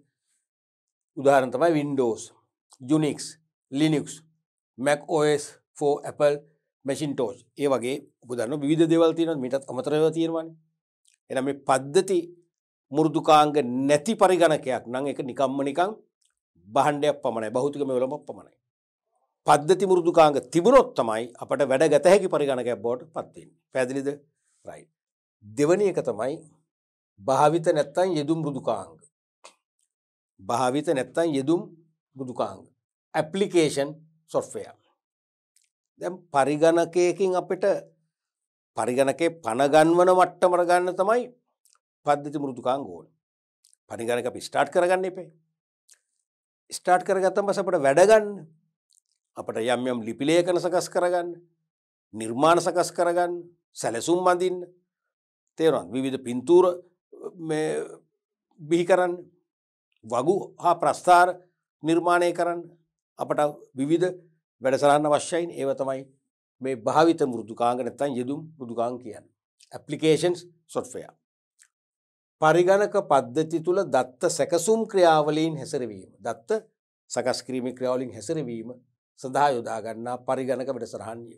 උදාහරණ තමයි Windows, Unix, Linux, Mac OS for Apple මැසින්ටෝස් ඒ වගේ උපදන්න විධ දෙවල්තියන මිටත් අමතරව තියෙනවන එන මේ පද්ධති මුරුදුකාංග නැති පරිගණකයක් නං එක නිකම්ම නිකං බහන්ඩයක් පමණයි බෞතික මෙවලමක් පමණයි. පද්ධති මුරුදුකාංග තිබුණොත් තමයි අපට වැඩ ගත හැකි පරිගණකයක් බෝට පත්තින් පැදිලිද රයි. දෙවනි එක තමයි භාවිත නැත්තන් යෙදුම් බුදුකාංග. භාවිත නැත්තන් යෙදුම් බුදුකාංග. ඇප්ලිකේෂන් සොෆ්ය. දැම් පරිගණකයකින් අපට පරිගණකේ පණගන්වන මට්ටමර ගන්න තමයි පද්ධති මුෘදුකාංග ඕන. පරිගණක අපි ස්ටාර්ට් කරගන්න එපේ. ස්ටාර්ට් කරගත්තම අපට වැඩගන්න අපට යම් යම් ලිපිලේකන සකස් කරගන්න නිර්මාණ සකස් කරගන්න සැලසුම් මඳින්න තේරන් විවිධ පින්තූර බිහි කරන්න වගු හා ප්‍රස්ථාර නිර්මාණය කරන්න අපට විවිධ වැඩසරන්න වශ්‍යයින් ඒව තමයි මේ භාවිත මුෘදුකාංගනත්තන් යෙදුම් බුදුකාං කියන්න. ඇපලිකේන්ස් සොට්ෆයා. පරිගණක පද්ධති තුළ දත්ත සැකසුම් ක්‍රියාවලින් හැසරවීම. දත්ත සකස්ක්‍රීමි ක්‍රියාවලින් හැසරවීම සඳහා යොදාගන්නා පරිගණක වැඩසරහන්ය.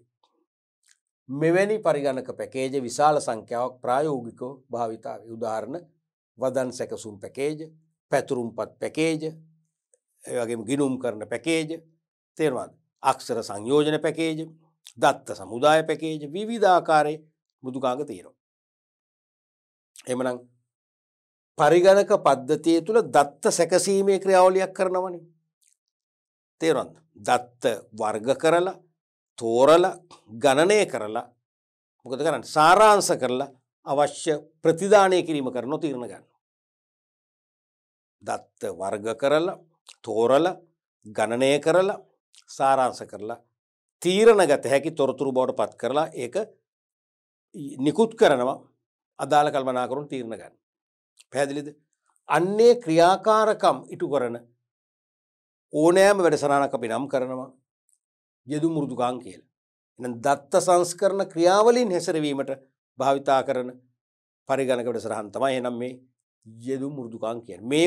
මෙවැනි පරිගණක පැකේජ විශාල සංඛ්‍යාවක් ප්‍රායෝගිකෝ භාවිතාව උදාහරණ වදන් සැකසුම් පැකේජ පැතුරුම්පත් පැකේජ ඒගේ ගිනුම් කරන පැකේජ තේරවාද අක්ෂර සංයෝජන පැකේජ දත්ත සමුදාය පැකේජ විවිධාකාරය බුදුකාග තීරෝ. එමනං පරිගණක පද්ධතිය තුළ දත්ත සැකසීමේ ක්‍රියාවලියක් කරනවනේ. තේරොන්ද දත්ත වර්ග කරලා තෝරලා ගණනය කරලා මොකද කරන්න සාරාංස කරලා අවශ්‍ය ප්‍රතිධානය කිරීම කර නොතිරණ ගන්න. දත්ත වර්ග කරලා තෝරල ගණනය කරලා සාරාංස කරලා තීරණ ගත හැකි තොරතුරු බවට පත් කරලා ඒක නිකුත් කරනවා අදාළ කල්මනාකරුන් තීරණ ගන්න. පැදිලිද අන්නේ ක්‍රියාකාරකම් ඉටු කරන ඕනෑම වැඩසනානක අපි නම් කරනවා යෙදු මුෘදුකාන් කියල. එ දත්ත සංස්කරන ක්‍රියාවලින් හැසරවීමට භාවිතා කරන පරිගණකට සරහන්තම එනම් මේ යෙදු මුෘදුකාන් කිය මේ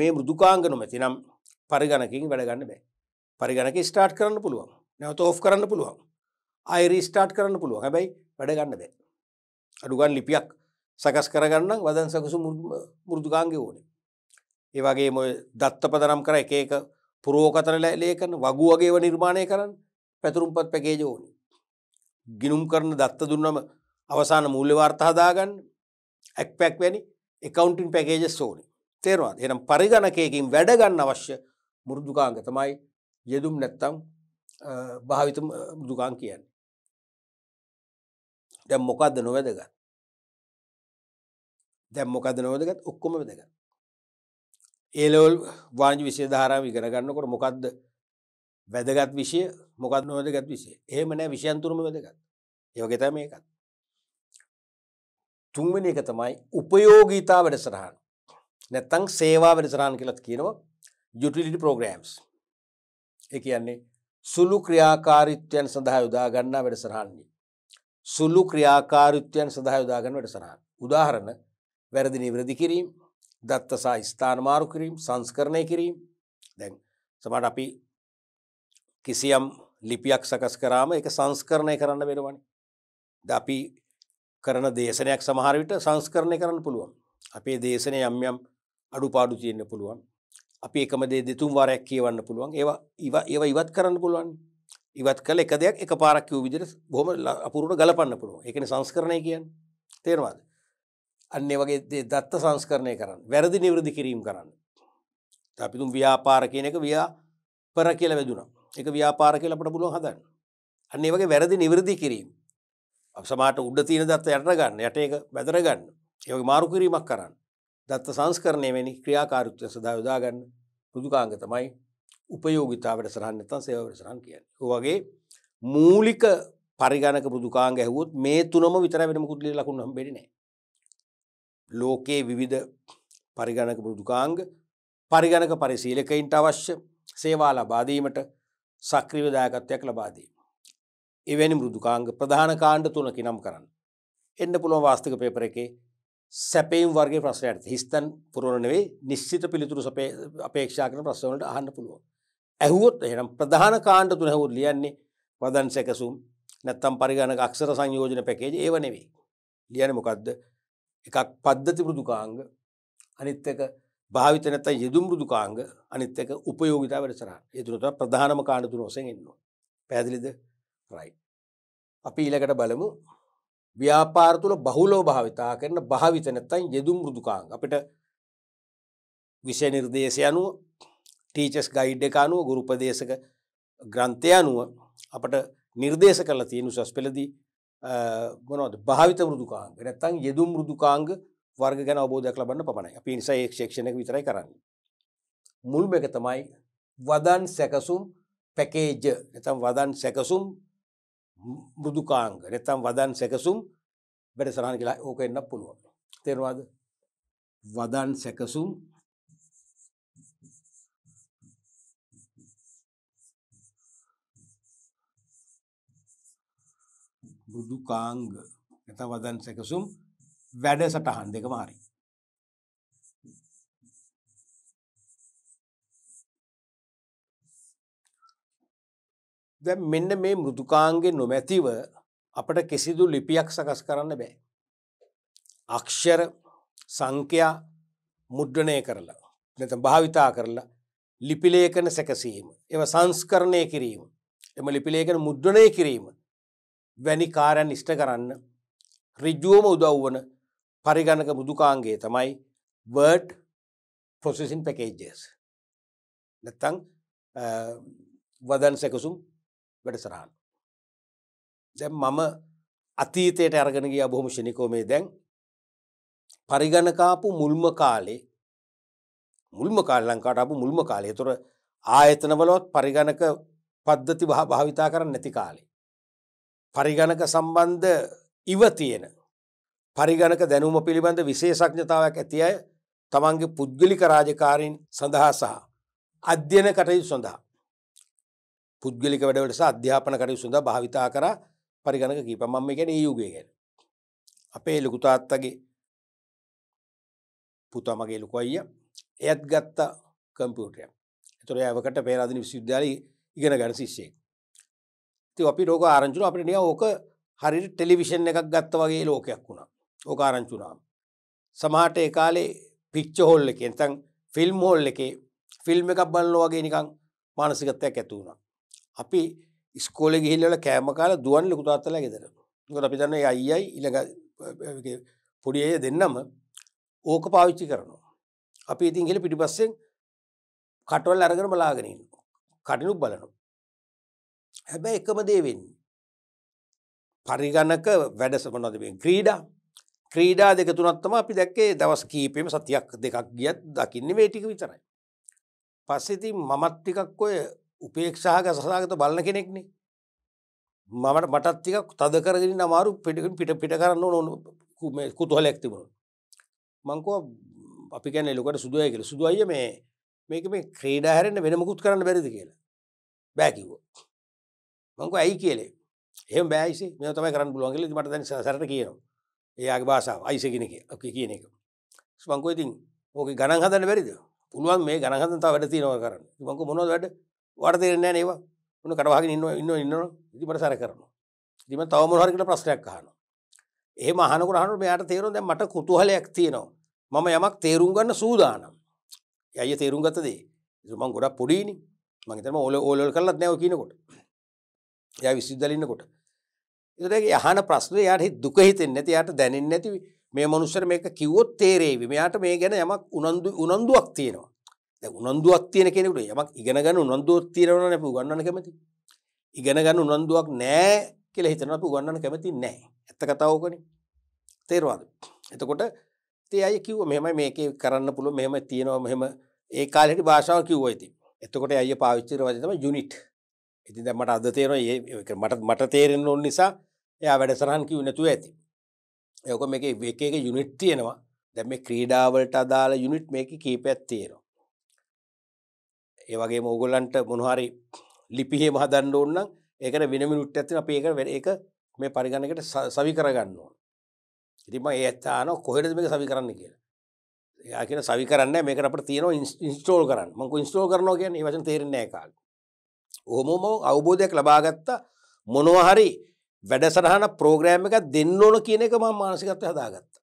මේ මුෘදුකාංග නොමැති නම් පරිගණකින් වැඩගන්න බෑ පරිගණක ස්ටාට් කරන්න පුළුවන් නැවත ඔෆ් කරන්න පුළුවන් අයිරි ස්ටාට් කරන්න පුළුව හැබැයි වැඩගන්න බෑ අඩුගන් ලිපියක් සකස් කරගන්න වදන් සකසු මුෘදුකාංග ඕනේ ඒවගේ මොය දත්තපදනම් කර එක එක පුරෝකතර ලේකන වගුවගේව නිර්මාණය කරන්න පැතුරුම්පත් පැකේජ ඕනි. ගිනුම් කරන දත්ත දුන්නම අවසාන මූල්‍ය වාර්තාදාගන්න ඇක් පැක් වැනි එකකවන්ටින් පැකේජස් ඕනි තේරවා එනම් පරිගණකයකින් වැඩගන්න අවශ්‍ය මුරුදුකාංග තමයි යෙදුම් නැත්තම් භාවිත මුදුකාන් කියන්නේ. දැම් මොකක්ද නොවැදගත් දැම් මොකද නොවදගත් ඔක්කොම වැදගත් ඒලෝල් වාජ විශේධාරම ඉගරගන්නකොට මොකක්ද වැදගත් විෂය මොකක් නොවැදගත් විෂය එහෙම නෑ විෂයන්තුරම වැදගත් ඒවගේතම මේකත් තුන්වෙන එක තමයි උපයෝගීතා වැඩසරහන් නැත්තං සේවා වැඩසරහන් කියලත් කියනවා යුටිලිටි ප්‍රෝග්‍රම්ස් එක කියන්නේ සුළු ක්‍රියාකාරිත්වයන් සඳහා යොදාගන්නා වැඩසරහන්නේ සුළු ක්‍රියාකාරිත්වයන් සඳහා යොදාගන්න වැඩසරහන් උදාහරණ වැරදි නිවරදි කිරීම් දත්තසා ස්ථානමාරු කිරීම් සංස්කරණය කිරීම් දැන් සමට අපි කිසියම් ලිපියක් සකස් කරාම එක සංස්කරණය කරන්න වෙනවනි. ද අපි කරන දේශනයක් සමහරවිට සංස්කරණය කරන්න පුළුවන්. අපේ දේශනය යම් යම් අඩුපාඩු තියෙන්න්න පුළුවන්. අපි එකම දේ දෙතුම් වාරයක් කියවන්න පුළුවන් ඒවා ඒව ඉවත් කරන්න පුළුවන් ඉවත් කළ එක දෙයක් එක පාරක් වූ විදිර බොහම අපුරුට ගලපන්න පුළුවන් එකන සංස්කරණය කියන් තේරවාද. අන්න වගේ දත්ත සංස්කරණය කරන්න වැරදි නිවරදි කිරීම් කරන්න. අපිතුම් ව්‍යාපාර කියන එක ව්‍යා පර කියල වැදුනම්. එක ව්‍යාපාර කියලට පුළුව හදන්න අන්න වගේ වැරදි නිවරදි කිරීම අපසමට උඩ තියන දත්ත යට ගන්න යට එක බැදරගන්න යෝග මාරු කිරීමක් කරන්න දත්ත සංස්කරණය වැනි ක්‍රියාකාරත්වය සදා යොදාගන්න පුදුකාංග තමයි උපයෝගිතාවට සරන්න තන් සේවට සරන් කියන්න වගේ මූලික පරිගණක පුදුකාංග ඇහුත් මේ තුනම විතර වෙන මුකුදලි ලකුණ හම්බෙරිනෑ ලෝකයේ විවිධ පරිගණක පුරුදුකාංග පරිගණක පරිශීලකයින්ට අවශ්‍ය සේවා ලබාදීමට සක්‍රීවදායකත්වයක් ලබාදී. එවැනි මෘදුකාංග ප්‍රධාන කාණ්ඩ තුනකි නම් කරන්න. එන්න පුළුවන් වාස්තික පේපර එකේ සැපේම් වර්ගේ ප්‍රශ්නයට හිස්තන් පුරණනවේ නිශ්චිත පිළිතුරු සපේ අපේක්ෂා කරන ප්‍රශ්නවලට අහන්න පුළුවන්. ඇහුවොත් එහෙනම් ප්‍රධාන කාණ්ඩ තුන ඇහුවොත් ලියන්නේ වදන් සැකසුම් නැත්තම් පරිගණක අක්ෂර සංයෝජන පැකේජ් ඒව නෙවෙයි. ලියන්නේ මොකද්ද? එකක් පද්ධති මෘදුකාංග අනිත් එක භාවිත නැත්තම් යෙදුම් මෘදුකාංග අනිත් එක උපයෝගිතා වැඩසටහන. ඒ තුන තමයි ප්‍රධානම කාණ්ඩ තුන වශයෙන් එන්නේ. පැහැදිලිද? right. අපි ඊළඟට බලමු ව්‍යාපාර තුල බහුලව භාවිතා කරන භාවිත නැත්තම් යෙදුම් මෘදුකාංග. අපිට විෂය නිර්දේශය අනුව ටීචර්ස් ගයිඩ් එක අනුව ගුරු උපදේශක ග්‍රන්ථය අනුව අපට නිර්දේශ කරලා තියෙන උසස් පෙළදී මොනවද භාවිත මෘදුකාංග නැත්තම් යෙදුම් මෘදුකාංග වර්ග ගැන අවබෝධයක් ලබන්න පමණයි. අපි නිසා ඒ ක්ෂේක්ෂණයක විතරයි කරන්නේ. මුල්ම එක තමයි වදන් සැකසුම් පැකේජ් නැත්නම් වදන් සැකසුම් මෘදුකාංග නැත්නම් වදන් සැකසුම් වැඩසටහන කියලා ඕක එන්න පුළුවන්. තේරෙනවද? වදන් සැකසුම් මෘදුකාංග නැත්නම් වදන් සැකසුම් වැඩසටහන් දෙකම හරි. දැන් මෙන්න මේ මෘදුකාංගේ නොමැතිව අපට කිසිදු ලිපියක් සකස් කරන්න බෑ. අක්ෂර සංඛ්‍යා මුද්‍රණය කරලා නැත්නම් භාවිතා කරලා ලිපිලේඛන සැකසීම, ඒව සංස්කරණය කිරීම, එම ලිපිලේඛන මුද්‍රණය කිරීම වැනි කාර්යයන් ඉෂ්ට කරන්න ඍජුවම උදව් වන පරිගණක බුදුකාන්ගේ තමයි වර්ඩ් පොසෙසින් පැකේජස් නැත්තං වදන් සැකසුම් වැඩසරහන් දැ මම අතීතයට අරගෙන ගිය බොහොම ෂණිකෝමේ දැන් පරිගණකාපු මුල්ම කාලේ මුල්ම කාල ලංකාට අපපු මුල්ම කාලය තොර ආයතනවලොත් පරිගණක පද්ධති භාවිතා කරන්න නැති කාලේ. පරිගණක සම්බන්ධ ඉව තියෙන පරිගණක දැනුම පිළිබඳ විශේෂඥතාවක් ඇති අය තමන්ගේ පුද්ගලික රාජකාරීන් සඳහා සහ අධ්‍යන කටයුතු සඳහා පුද්ගලික වැඩවලට අධ්‍යාපන කටයු සඳහා භාවිතා කර පරිගණක කීප මම ගැන ඒ යුගය ගැන අපේ ලොකුතාත්තගේ පුතා මගේ ලොකු අයිය එයත් ගත්ත කම්පියුටරය එතුර ඇවකට පේරාදින විශ්විද්‍යාලය ඉගෙන ගැන ශිෂ්‍යයෙක් ති අපි රෝක ආරංචුර අපිට නිය ඕක හරි ටෙලිවිෂන් එකක් ගත්ත වගේ ලෝකයක් වුණා ඕක ආරංචුනා. සමහට ඒකාලේ පිච්ච හොල්ල එක එතන් ෆිල්ම් හොල් එකේ ෆිල්ම් එකක් බලන්නෝ වගේ නිකං මානසිකත්වයක් ඇතුවුණ. අපි ස්කෝල ගිහිල්ල කෑම කාල දුවන් ලකුතාත්තලා ගෙදර ගොට අපි දන්න අයියි ඉළඟ පොඩිය දෙන්නම ඕක පාවිච්චි කරනවා. අපි ඉතින් හෙළ පිටිපස්සෙන් කටවල් අරගෙන බලාගෙනන්න කටිනු බලනු. හැබැ එකම දේවෙන් පරිගණක වැඩසමනොදබෙන් ක්‍රීඩා ක්‍රීඩා දෙක තුනත්තම අපි දැක්කේ දවස් කීපෙම සතියක් දෙකක් ගියත් දකින්න වේටික විතරයි. පස්සෙති මමත්තිකක් ඔය උපේක්ෂාග සසාගත බලන කෙනෙක්නේ මමට මටත්තික තද කරගෙන අමාරු පිටිකින් පිට පිට කරන්න ඕන කුතුහල ඇක්තිබුණ මංකෝ අපි කැන ලොකට සුදුය කියල සුදු අය මේ මේක මේ ක්‍රීඩා හැරෙන්න්න වෙනමකුත් කරන්න බැරිද කියලා බෑකිව මංකු ඇයි කියලේ එහම බෑයිසි මේ තමයි කරන්න පුළුවන්ගල මට දැන සරට කියනවා ඒයාගේ බාසාාව අයිසගෙන කියන එක ස්මංකෝ ඉතින් ඕක ගණන් හදන්න වැරිද පුළුවන් මේ ගණහතතා වැඩ තියනව කරන්න මංක මොනොද වැඩ වර්තයරනෑ ඒවා උන කරවාගෙන ඉන්න ඉන්න ඉන්න ඉතිමට සැර කරන ඉතිම තව මොහරකට ප්‍රශ්නයක් හන ඒ මහනකට හනු මෙයාට තේරුම් දැ මට කුතුහලයක් තියනවා මම යමක් තේරුම් ගන්න සූදානම් යය තේරුම් ගතදේ මං ගොඩක් පොඩීනි මගේතම ඕල ඕලල් කරලත් නෑව කියනකොට ය විසිද්ධලන්නකොට ඒතරගේ අහන ප්‍රශ්නේ යාට දුක හිතෙන්නේ නැති යාට දැනෙන්නේ නැති මේ මනුස්සර මේක කිව්වොත් තේරෙවි. මෙයාට මේ ගැන යමක් උනන්දු උනන්දුවක් තියෙනවා. දැන් උනන්දුවක් තියෙන කෙනෙකුට යමක් ඉගෙන ගන්න උනන්දුවක් තියෙනවා නම් අපි උගන්වන්න කැමති. ඉගෙන ගන්න උනන්දුවක් නැහැ කියලා හිතනවා අපි උගන්වන්න කැමති නැහැ. ඇත්ත කතාව ඕකනේ. තේරවාද? එතකොට ඉතින් අය කිව්ව මෙහෙමයි මේකේ කරන්න පුළුවන් මෙහෙම තියෙනවා මෙහෙම ඒ කාලේට භාෂාව කිව්වා ඉතින්. එතකොට අය පාවිච්චි කරන වචන තමයි යුනිට්. ඉතින් දැන් මට අද තේරෙනවා මට මට තේරෙන්න ඕන නිසා එයා වැඩසරහන් කිව් නැතුව ඇති යක මේක එක එක යුනිට් තියෙනවා දැම ක්‍රීඩාවලට අදාළ යුනිට් මේක කීපයක් තියෙනවා ඒවගේ මෝගොල්ලන්ට මොනහරි ලිපිහේ මහදන්න ඕන්නම් ඒකට විනමිනුට් ඇතින අප ඒකට වැඩ එක මේ පරිගණකට සවි කරගන්න ඕන ඉතිම ඒ ඇත්තාන කොහෙට මේක සවි කරන්න කියලා යා කියන සවි කරන්න මේක අපට තියෙන ඉස්ටෝල් කරන්න මංක ඉස්ටෝල් කරනවා කියන වචන තේරෙන්නේ කාල හොමෝම අවබෝධයක් ලබාගත්තා මොනවහරි වැඩසටහන ප්‍රෝග්‍රෑම් එකක් දෙන්න ඕන කියන එක මම මානසිකත්ව හදාගත්තා.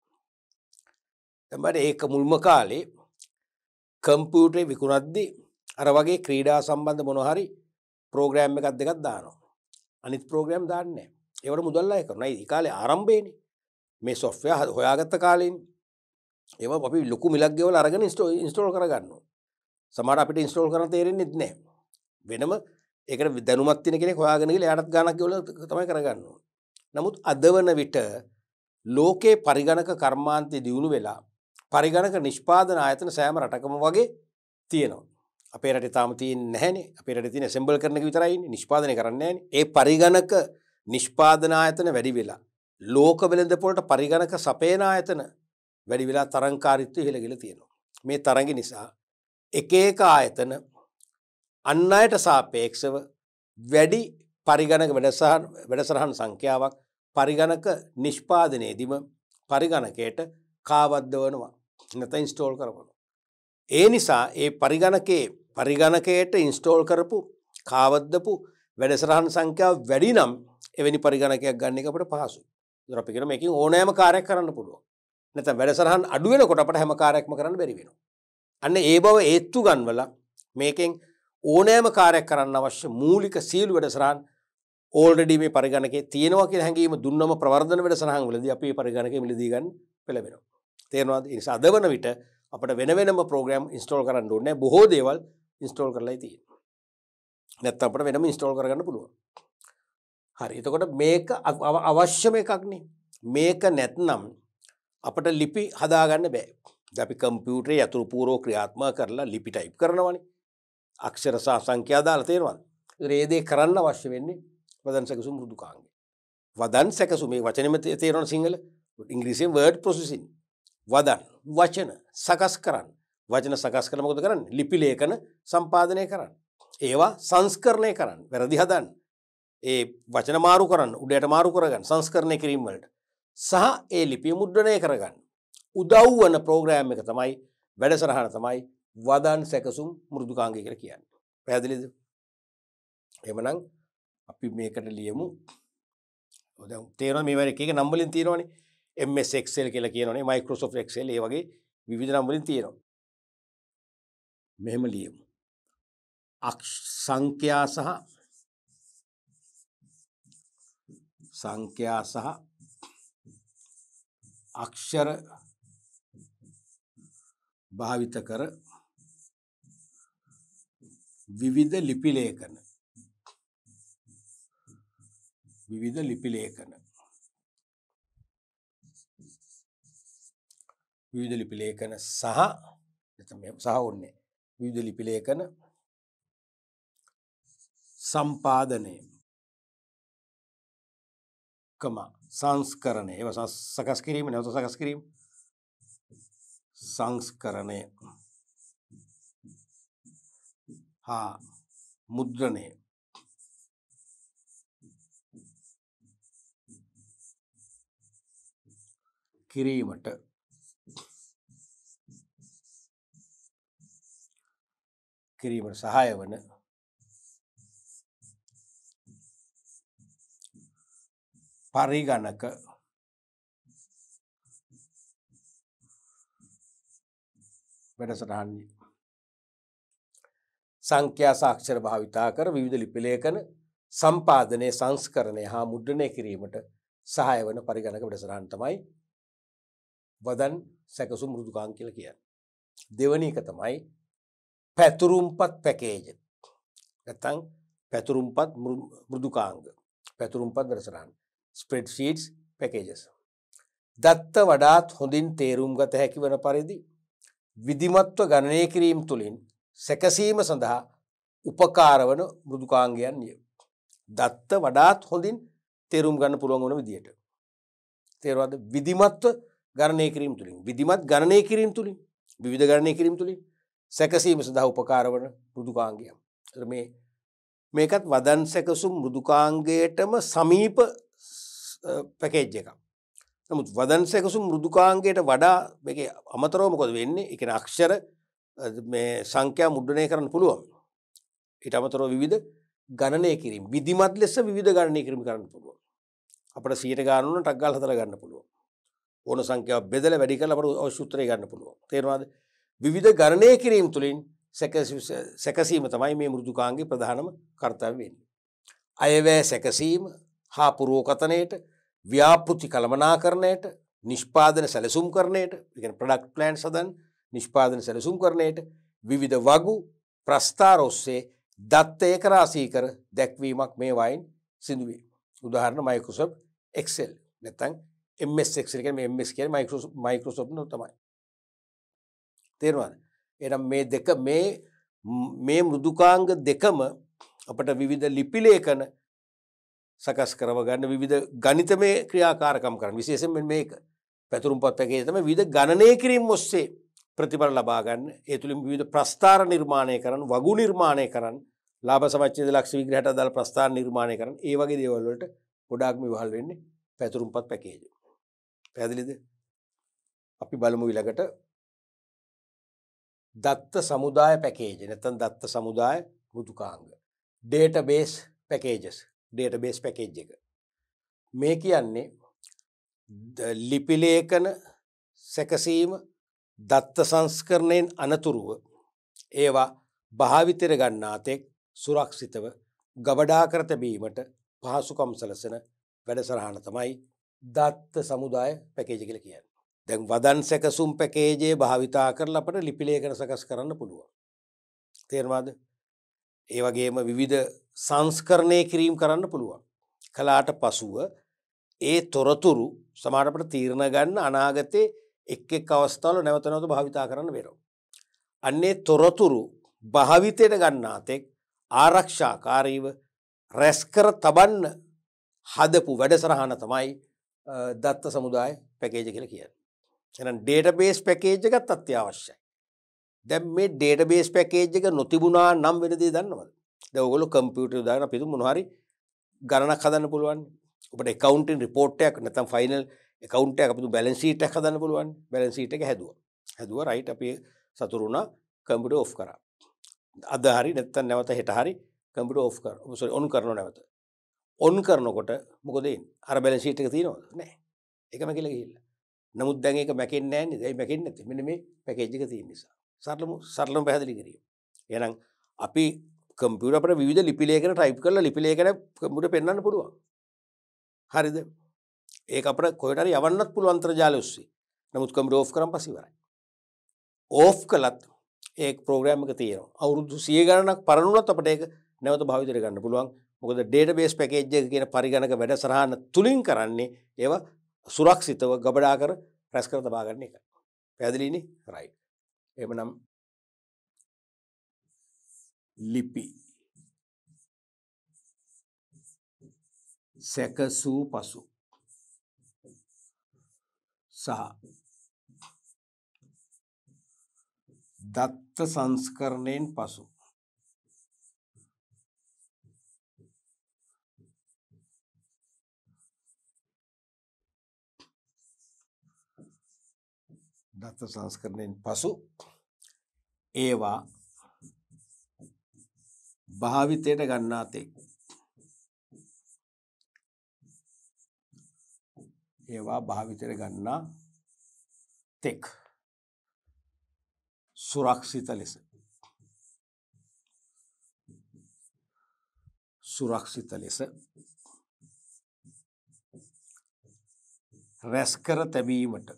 තැබට ඒක මුල්ම කාලේ කම්පියුටේ විකුණද්දි අර වගේ ක්‍රීඩා සම්බන්ධ මොනොහරි ප්‍රෝග්‍රෑම් එකක් දෙකක් දානවා. අනිත් ප්‍රෝග්‍රෑම් දාන්නේ ඒවට මුදල්ලා කරන කාලේ ආරම්භේන මේ සොෆ්ය හොයාගත්ත කාලින් ඒ අපි ලොකු මිලක්ගෙවල අරගෙන ඉස්ටෝ ඉස්ටෝල් කරගන්න සමට අපිට ඉස්ටෝල් කර තේරෙන්නෙත් නෑ වෙනම ඒකට දැනුමක් තියෙන කෙනෙක් හොයාගෙන ගිහලා එයාටත් ගාණක් ගෙවලා තමයි කරගන්න ඕනේ. නමුත් අදවන විට ලෝකේ පරිගණක කර්මාන්තය දියුණු වෙලා පරිගණක නිෂ්පාදන ආයතන සෑම රටකම වගේ තියෙනවා. අපේ රටේ තාම තියෙන්නේ නැහැනේ. අපේ රටේ තියෙන ඇසෙම්බල් කරන එක විතරයි ඉන්නේ. නිෂ්පාදනය කරන්නේ නැහැනේ. ඒ පරිගණක නිෂ්පාදන ආයතන වැඩි වෙලා ලෝක වෙළඳපොළට පරිගණක සපයන ආයතන වැඩි වෙලා තරංකාරීත්වය ඉහළ ගිහලා තියෙනවා. මේ තරඟ නිසා එක එක ආයතන අන්න අයට සාපේක්ෂව වැඩි පරිගණක වැඩසහන් වැඩසරහන් සංඛ්‍යාවක් පරිගණක නිෂ්පාදනයේදීම පරිගණකයට කාවද්ද වනවා නැත ඉන්ස්ටෝල් කරවනු. ඒ නිසා ඒ පරිගණකේ පරිගණකයට ඉන්ස්ටෝල් කරපු කාවද්දපු වැඩසරහන් සංඛ්‍යාව වැඩි නම් එවැනි පරිගණකයක් ගන්න එක අපට පහසු. දුරපිකර මේකින් ඕනෑම කාරයක් කරන්න පුළුවන්. නැත වැඩසරහන් අඩුවෙන කොට අපට හැම කාරයක්ම කරන්න බැරි වෙනවා. අන්න ඒ බව ඒත්තු ගන්වලා මේකෙන් ඕනෑම කාරයක් කරන්න අවශ්‍ය මූලික සීලු වැඩසරහන් ඕල්ඩඩීම පරිගණක තියෙනවා කිය හැඟීම දුන්නම ප්‍රවර්ධන වැඩ සහංවලද අපි පරිගණක මිලදීගන්න පෙළබෙනවා. තේරවාද නිසා අද වන විට අපට වෙනවෙනම පෝග්‍රම් ඉස්ටෝල් කරන්න ඕන්න බොහෝ දේවල් ඉස්ටෝල් කරලා තිය. නැත් අපට වෙනම ඉස්ටෝල් කරගන්න පුළුව. හරි එතකොට මේක අවශ්‍යම එකක්නේ මේක නැත්නම් අපට ලිපි හදාගන්න බෑ. දැපි කම්පියුටරේ ඇතුරු පූරෝ ක්‍රියාත්ම කරලා ලිපි ටයිප් කරනවනේ අක්ෂර සහ සංඛ්‍යා දාලා තේරවද? ඒ දේ කරන්න අවශ්‍ය වෙන්නේ වදන් සැකසුම් මෘදුකාංගය. වදන් සැකසුම් මේ වචනේම තේරෙන සිංහල ඉංග්‍රීසියෙන් word processing. වදන් වචන සකස් කරන්න. වචන සකස් කරලා මොකද කරන්නේ? ලිපි ලේඛන සම්පාදනය කරන්න. ඒවා සංස්කරණය කරන්න. වැරදි හදන්න. ඒ වචන මාරු කරන්න, උඩයට මාරු කරගන්න, සංස්කරණය කිරීම වලට. සහ ඒ ලිපිය මුද්‍රණය කරගන්න. උදව් වන ප්‍රෝග්‍රෑම් එක තමයි වැඩසටහන තමයි වදන් සැකසුම් මෘදුකාංගය කියලා කියන්නේ. පැහැදිලිද? එහෙමනම් අපි මේකට ලියමු. දැන් තේරෙනවා මේ වගේ එක එක නම් වලින් තියෙනවනේ. MS Excel කියලා කියනවනේ Microsoft Excel ඒ වගේ විවිධ නම් වලින් තියෙනවා. මෙහෙම ලියමු. සංඛ්‍යා සහ සංඛ්‍යා සහ අක්ෂර භාවිත කර විවිධ ලිපි ලේඛන විවිධ ලිපි ලේඛන විවිධ ලිපි ලේඛන සහ නැත්නම් සහ ඕන්නේ විවිධ ලිපි ලේඛන සම්පාදනය කම සංස්කරණය ඒව සකස් කිරීම නැවත සකස් කිරීම සංස්කරණය හා මුද්‍රණය කිරීමට කිරීමට සහාය වන පරිගණක වැඩසටහන් සංඛ්‍යා සාක්ෂර භාවිතා කර විවිධ ලිපිලේඛන සම්පාදනය සංස්කරණය හා මුද්‍රණය කිරීමට සහය වන පරිගණක වැඩසටහන් තමයි වදන් සැකසුම් මෘදුකාං කියලා කියන්නේ. දෙවනි එක තමයි පැතුරුම්පත් පැකේජ්. නැත්නම් පැතුරුම්පත් මෘදුකාංග. පැතුරුම්පත් වැඩසටහන්. Spreadsheets packages. දත්ත වඩාත් හොඳින් තේරුම් ගත හැකි වන පරිදි විධිමත්ව ගණනය කිරීම තුළින් සැකසීම සඳහා උපකාරවන මෘදුකාංගයන් ය. දත්ත වඩාත් හොඳින් තේරුම් ගන්න පුළුවන් වන විදියට. තේරවාද විදිමත්ව ගණනය කිරීම තුළින් විදිමත් ගණනය කිරීම තුළින් විධ ගණනය කිරීම තුළින් සැකසීම සඳහා උපකාරවන මෘදුකාංගයම්. මේ මේකත් වදන් සැකසුම් මෘදුකාංගයටම සමීප පැකේජ් එකක්. නමුත් වදන් සැකසුම් මෘදුකාංගයට වඩා අමතරෝමකොද වෙන්නේ එක අක්ෂර මේ සංඛ්‍යා මුද්‍රණය කරන්න පුළුවන්. ඊට අමතරව විවිධ ගණනය කිරීම විධිමත් ලෙස විධ ගණනය කිරීම කරන්න පුළුවන්. අපට සීට ගානුන ටක්ගල් හතර ගන්න පුළුවන්. ඕන සංඛ්‍යාව බෙදල වැඩි කරලා අපට සූත්‍රය ගන්න පුළුවන්. තේරවාද විවිධ ගණනය කිරීම තුළින් සැකසීම තමයි මේ මෘදුකාන්ගේ ප්‍රධානම කර්තව වෙන්න. අයවැය සැකසීම හා පුරෝකතනයට ව්‍යාපෘති කළමනා කරණයට නිෂ්පාදන සැලසුම් කරණයට ප්‍රඩක්් ප්ලෑන් සදන් නිෂ්පාදන සැලසුම් කරණයට විවිධ වගු ප්‍රස්ථාර ඔස්සේ දත්ත ඒකරාසී කර දැක්වීමක් මේවායින් සිදුවේ. උදාහරණ මයිකෝසප් එක්සෙල් නැතන් එක්ක මස්කෙන් මයිකෝසොප්න තමයි. තේරවාන එනම් මේ දෙක මේ මේ මෘදුකාංග දෙකම අපට විවිධ ලිපිලේකන සකස් කරවගන්න විවිධ ගනිතමේ ක්‍රියාකාරකම් කරන්න විශේෂෙන් මේක පැතුරුම්පත් පැකේ තම විධ ගණනය කිරීම ඔස්සේ ප්‍රතිබල ලබාගන්න ඒතුළින් විධ ප්‍රස්ථාර නිර්මාණය කරන වගු නිර්මාණය කරන්න ලාබ සමච්චේ ලක්ෂ විග්‍රහට දල් ප්‍රස්ථාන නිර්මාණය කරන ඒ වගේ දේවල්ලට ගොඩාක්ම විහල් වෙන්නේ පැතුරුම්පත් පැකේජ. පැදිලිද අපි බලමු විලකට දත්ත සමුදාය පැකේජ නැතන් දත්ත සමුදාය මුතුකාංග. Database packages database package එක. මේ කියන්නේ ලිපිලේකන සැකසීම දත්ත සංස්කරණයෙන් අනතුරුව ඒවා භාවිතර ගන්නාතෙක් සුරක්ෂිතව ගබඩා කර තැබීමට පහසුකම් සලසන වැඩසරහන තමයි දත්ත සමුදාය පැකේජ කල කියන්න. දැන් වදන් සැකසුම් පැකේජයේ භාවිතා කරල අපට ලිපිලේකන සකස් කරන්න පුළුවන්. තේරවාද ඒ වගේම විවිධ සංස්කරණය කිරීම් කරන්න පුළුවන්. කලාට පසුව ඒ තොරතුරු සමාටපට තීරණ ගන්න අනාගතයේ එක් එක් අවස්ථාවල නැවත නැවත භාවිතා කරන්න වෙනවා. අන්නේ තොරතුරු භාවිතයට ගන්නාතෙක් ආරක්ෂාකාරීව රැස්කර තබන්න හදපු වැඩසරහන තමයි දත්ත සමුදාය පැකේජ කියල කිය. එන ඩේට බේස් පැකේජගත් අත්‍යවශ්‍යයි. දැම් මේ ඩේට බේස් පැකේජ් එක නොතිබුණා නම් වෙනදී දන්නවද දවගොලු කම්පියුටර් දාන පිතු මොහරි ගණනක් හදන්න පුළුවන් ඔබට කවන්ටන් රිපෝට්ටයක් නැතම් ෆයිනල් එකකවන්ට අපතු බැලන්සීට හදන්න පුළුවන් බැලන්සීට එක හැදුව හැදුව රයිට් අපේ සතුරුණ කම්පිට ඔෆ් කර අදහරි නැත්තන් නැවත හෙටහරි කම්පිට ඔෆ් කර සොරි ඔන් කරන නැවත ඔන් කරනකොට මොකදේ අර බැලන්සීට එක තියෙනවද නෑ එකම කියල ගහිල්ල නමුත් දැන් එක මැකෙන් නෑන දැයි මැකෙන් නැති මෙන මේ පැකේජ්ජක තිය නිසා සරලම සරලම පැහදිලි කිරීම එනම් අපි කම්පියුට අපට විධ ලිපිලේකන ටයිප් කරල ලිපිලේකන කම්පුට පෙන්න්න පුළුවන් හරිද ඒක අපට කොයිටරි යවන්නත් පුළුවන් අන්තර්ජාලය ඔස්සේ. නමුත් කම්පියුටර් ඕෆ් කරන් පස්සේ ඉවරයි. ඕෆ් කළත් ඒ ප්‍රෝග්‍රෑම් එක තියෙනවා. අවුරුදු 100 ගණනක් පරණ වුණත් අපිට ඒක නැවත භාවිතයට ගන්න පුළුවන්. මොකද ඩේටාබේස් පැකේජ් එක කියන පරිගණක වැඩසටහන තුලින් කරන්නේ ඒවා සුරක්ෂිතව ගබඩා කර රැස් කර තබා ගන්න එකයි. පැහැදිලිනේ? රයිට්. එහෙමනම් ලිපි සැකසූ පසු සහ දත්ත සංස්කරණයෙන් පසු දත්ත සංස්කරණයෙන් පසු ඒවා භාවිතයට ගන්නා තෙක් ඒවා භාවිතර ගන්නා තෙක් සුරක්ෂිත ලෙස සුරක්ෂිත ලෙස රැස්කර තැබීමට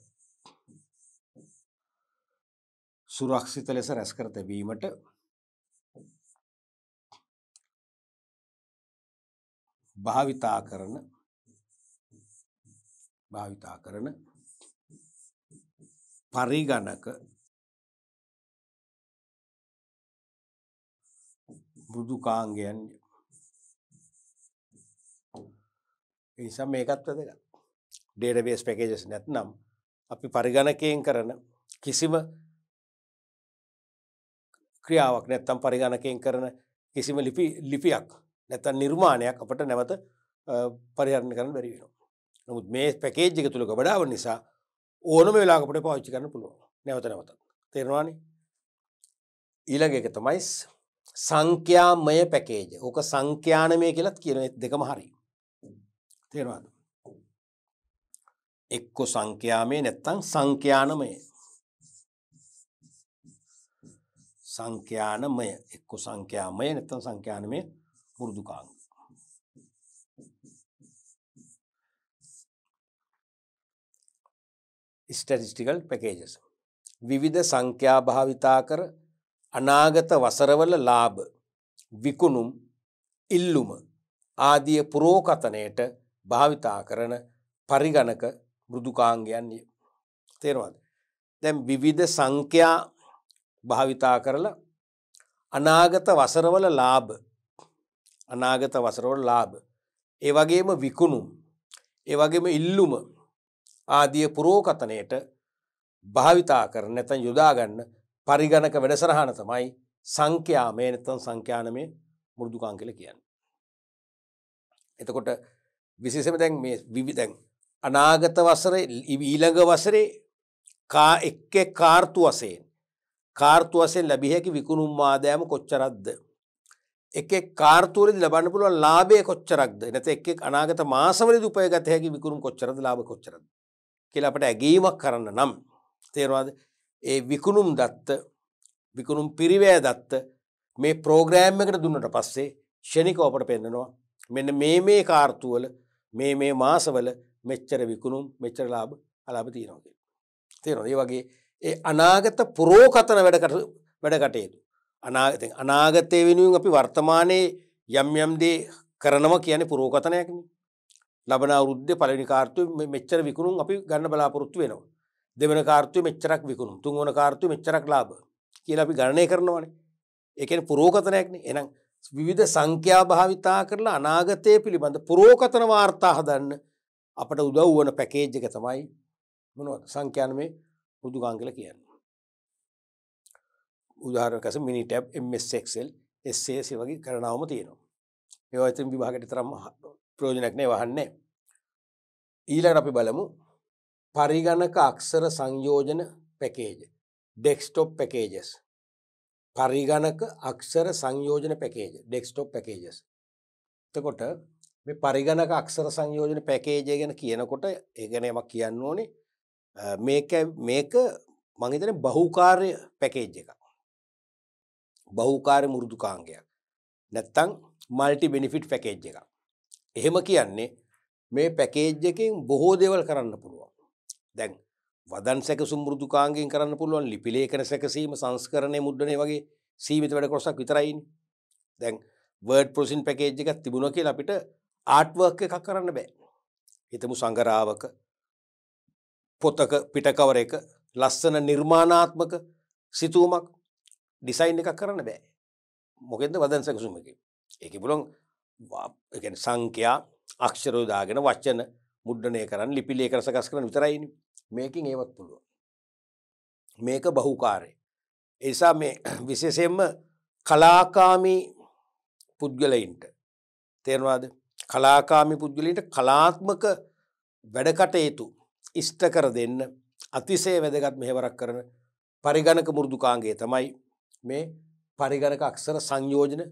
සුරක්ෂිත ලෙස රැස්කර තැබීමට භාවිතා කරන භාවිතා කරන පරිගණක මෘදුකාංගයන් නිසා මේකත් වැදගත්. ඩේටාබේස් පැකේජස් නැත්නම් අපි පරිගණකයෙන් කරන කිසිම ක්‍රියාවක් නැත්නම් පරිගණකයෙන් කරන කිසිම ලිපි ලිපියක් නැත්නම් නිර්මාණයක් අපට නැවත පරිහරණය කරන්න බැරි වෙනවා. නමුත් මේ පැකේජ් එක තුළ ගබඩාව නිසා ඕනම වෙලාකට පාච්චි කරන්න පුළුවන් නැවත නැවත තේරවානි ඊළඟ එක තමයිස් සංඛ්‍යාමය පැකේජ ඕක සංඛ්‍යානමය කියලත් කියන දෙකම හරි තේරවාද එක්කො සංඛ්‍යාමය නැත්තං සංඛ්‍යානමය සංඛ්‍යානමය එක්කො සංඛ්‍යාමය නැත්තම් සංඛ්‍යානමය පුරුදුකාංග ස්ටැටිස්ටිකල් පැකේජස්. විවිධ සංඛ්‍යා භාවිතා කර අනාගත වසරවල ලාභ විකුණුම් ඉල්ලුම ආදිය පුරෝකතනයට භාවිතා කරන පරිගණක මෘදුකාංගයන්ය. තේරවාද. දැම් විවිධ සංඛ්‍යා භාවිතා කරලා අනාගත වසරවල ලාභ අනාගත වසරවල ලාභ ඒවගේම විකුණුම් ඒවගේම ඉල්ලුම ආදිය පුරෝකතනයට භාවිතා කර නැතන් යොදාගන්න පරිගණක වැඩසරහන තමයි සංඛ්‍යාමය නැතන් සංඛ්‍යානමය මුරුදුකාං කියල කියන්න. එතකොට විශේෂම දැන් මේ විවිදැන් අනාගත වසර ඊළඟ වසරේ කා එක්ක කාර්තු වසයෙන් කාර්තු වසයෙන් ලැබිහැකි විකුණුම් මාදෑම කොච්චරක්ද. එක කාර්තුවරද ලබන්න පුළුවන් ලාබේ කොච්චරක්ද නැත එක් අනාගත මාසවල දුපය ගතයකි විකුරුම් කොච්චරද ලාබ කොච්චරද කියලා අපට ඇගීමක් කරන්න නම් තේරවාද ඒ විකුණුම් දත්ත විකුණුම් පිරිවෑ දත්ත මේ ප්‍රෝග්‍රෑම් එකට දුන්නට පස්සේ ෂණික අපට පෙන්න්නනවා මෙන්න මේ මේ කාර්තුවල මේ මේ මාසවල මෙච්චර විකුණුම් මෙච්චර ලාබ අලාභ තියනෝගේ. තේරන ඒ වගේ ඒ අනාගත පුරෝකතන වැඩ වැඩකටයුතු. අනාගතය අනාගතය වෙනුවෙන් අපි වර්තමානයේ යම් යම්දේ කරනම කියන පුරෝකතනයක්න ලබන අවුරුද්ද පලනි කාර්තුව මෙච්චර විකුණුම් අපි ගන්න බලාපොරොත්තු වෙනවා. දෙවන කාර්තුව මෙච්චරක් විකුණුම් තුන් වන කාර්තුව මෙච්චරක් ලාබ කියල අපි ගණනය කරනවානේ එකන පුරෝකතනයක්න එනම් විවිධ සංඛ්‍යා භාවිතා කරලා අනාගතය පිළිබඳ පුරෝකතන වාර්තා හදන්න අපට උදව් වන පැකේජ් එක තමයි මොනවද සංඛ්‍යානමේ පුදුගං කල කියන්න. උදාහරකස මිනිටැබ් MSXL එස්සේසි වගේ කරනාවම තියෙනවා. ඒවා ඇතින් විභාගට තරම් ප්‍රෝජනක් නෑ වහන්නේ. ඊළඟ අපි බලමු පරිගණක අක්ෂර සංයෝජන පැකේජ ඩෙක්ස්ටොප් පැකේජස් පරිගණක අක්ෂර සංයෝජන පැකේජ ඩෙක්ස්ටොප් පැකේජස් එතකොට මේ පරිගණක අක්ෂර සංයෝජන පැකේජය ගැන කියනකොට ඒගැනමක් කියන්න ඕනේ මේක මේක මහිතන බහුකාර්ය පැකේජ් එක බහුකාරය මුරුදුකාංගයක් නැත්තං මල්ටි බිනිිෆිට් පැකේජ් එකක් එහෙම කියන්නේ මේ පැකේජ් එකෙන් බොහෝ දේවල් කරන්න පුළුවන්. දැන් වදන් සැකසුම් මෘදුකාංගෙන් කරන්න පුළුවන් ලිපි ලේඛන සැකසීම සංස්කරණය මුද්‍රණය වගේ සීමිත වැඩ කොටසක් විතරයිනේ. දැන් වර්ඩ් ප්‍රොසෙසින් පැකේජ් එකක් තිබුණා කියලා අපිට ආට් වර්ක් එකක් කරන්න බෑ. හිතමු සංගරාවක පොතක පිටකවර එක ලස්සන නිර්මාණාත්මක සිතුවමක් ඩිසයින් එකක් කරන්න බෑ. මොකෙන්ද වදන් සැකසුම් එකේ. ඒකේ පුළුවන් සංකයා අක්ෂරෝදාගෙන වච්චන මුද්‍රණය කරන්න ලිපිලේ කර සකස් කරන විතරයිනි මේකින් ඒවත් පුළුව. මේක බහුකාරය. එසා මේ විශේෂයෙන්ම කලාකාමී පුද්ගලයින්ට තේරවාද කලාකාමි පුද්ගලින්ට කලාත්මක වැඩකටයුතු ඉෂ්ට කර දෙන්න අතිසේ වැදගත් මෙහෙවරක් කරන පරිගණක මුරුදුකාන්ගේ තමයි මේ පරිගණක අක්සර සංයෝජන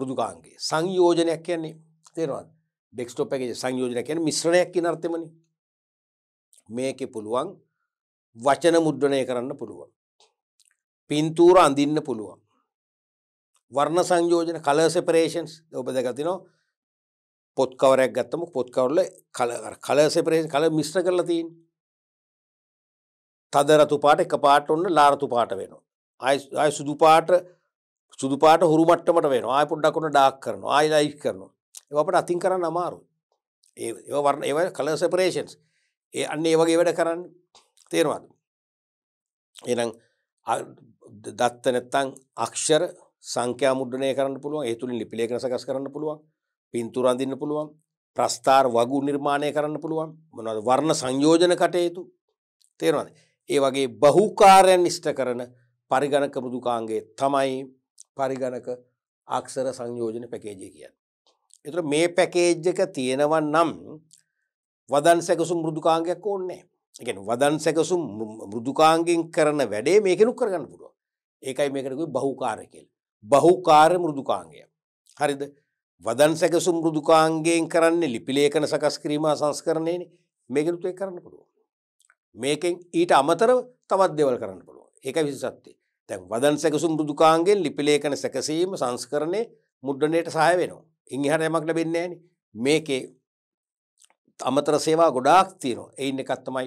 මෘදුකාංගේ සංයෝජනයක් කියන්නේ තේරවාද ඩෙක්ස්ටෝප් එකේ සංයෝජනයක් කියන්නේ මිශ්‍රණයක් කියන අර්ථෙමනේ මේකේ පුළුවන් වචන මුද්‍රණය කරන්න පුළුවන් පින්තූර අඳින්න පුළුවන් වර්ණ සංයෝජන කලර් සෙපරේෂන්ස් ඔබ දැකලා තිනවා පොත් කවරයක් ගත්තම පොත් කවරල කලර් කලර් සෙපරේෂන් කලර් මිශ්‍ර කරලා තියෙන්නේ තද රතු පාට එක පාට ඔන්න ලා රතු පාට වෙනවා ආයි සුදු පාට සුදුපාට හුරුමට්ටමට වෙන ආය පොඩ්ඩක් කොට ඩාක් කරන ආයි ලයි් කරන ඒපට අතින් කරන්න අමාරු ඒ වරණ ඒව කල සපරේෂන්ස් ඒ අන්න ඒ වගේ වැඩ කරන්න තේරවාද එනම් දත්ත නැත්තං අක්ෂර සංඛ්‍යා මුද්‍රණය කරන්න පුළුවන් ඒ තුළින් ලිපිලේඛන සකස් කරන්න පුළුවන් පින්තූර අඳින්න පුළුවන් ප්‍රස්ථාර වගු නිර්මාණය කරන්න පුළුවන් මොනවද වර්ණ සංයෝජන කටයුතු තේරෙනවද ඒ වගේ බහුකාර්යයන් ඉෂ්ට කරන පරිගණක මෘදුකාංගයේ තමයි පරිගණක අක්ෂර සංයෝජන පැකේජය කියන්න. එතුර මේ පැකේජ්ජක තියෙනවන් නම් වදන් සැකසුම් මෘදුකාංගයක් ඕන්නේ එකෙන් වදන් සැකසුම් මෘදුකාංගෙන් කරන වැඩේ මේකෙනු කරගන්න පුළුව ඒකයි මේකනකුයි බහුකාරකෙල් බහුකාර මෘදුකාංගය හරිද වදන් සැකසුම් මෘදුකාංගයෙන් කරන්නේ ලිපිලේකන සකස්කිරීම සංස්කරණයන මේකනුතුය කරන්න පුළුව මේකෙන් ඊට අමතර තවත් දෙවල් කරන්න පුළුව ඒක විසත්තේ දැන් වදන් සැකසුම් මෘදුකාංගෙන් ලිපි ලේඛන සැකසීම සංස්කරණේ මුද්‍රණයට සහාය වෙනවා. ඉන් එහාට යමක් ලැබෙන්නේ නැහනේ. මේකේ අමතර සේවා ගොඩාක් තියෙනවා. ඒයින් එකක් තමයි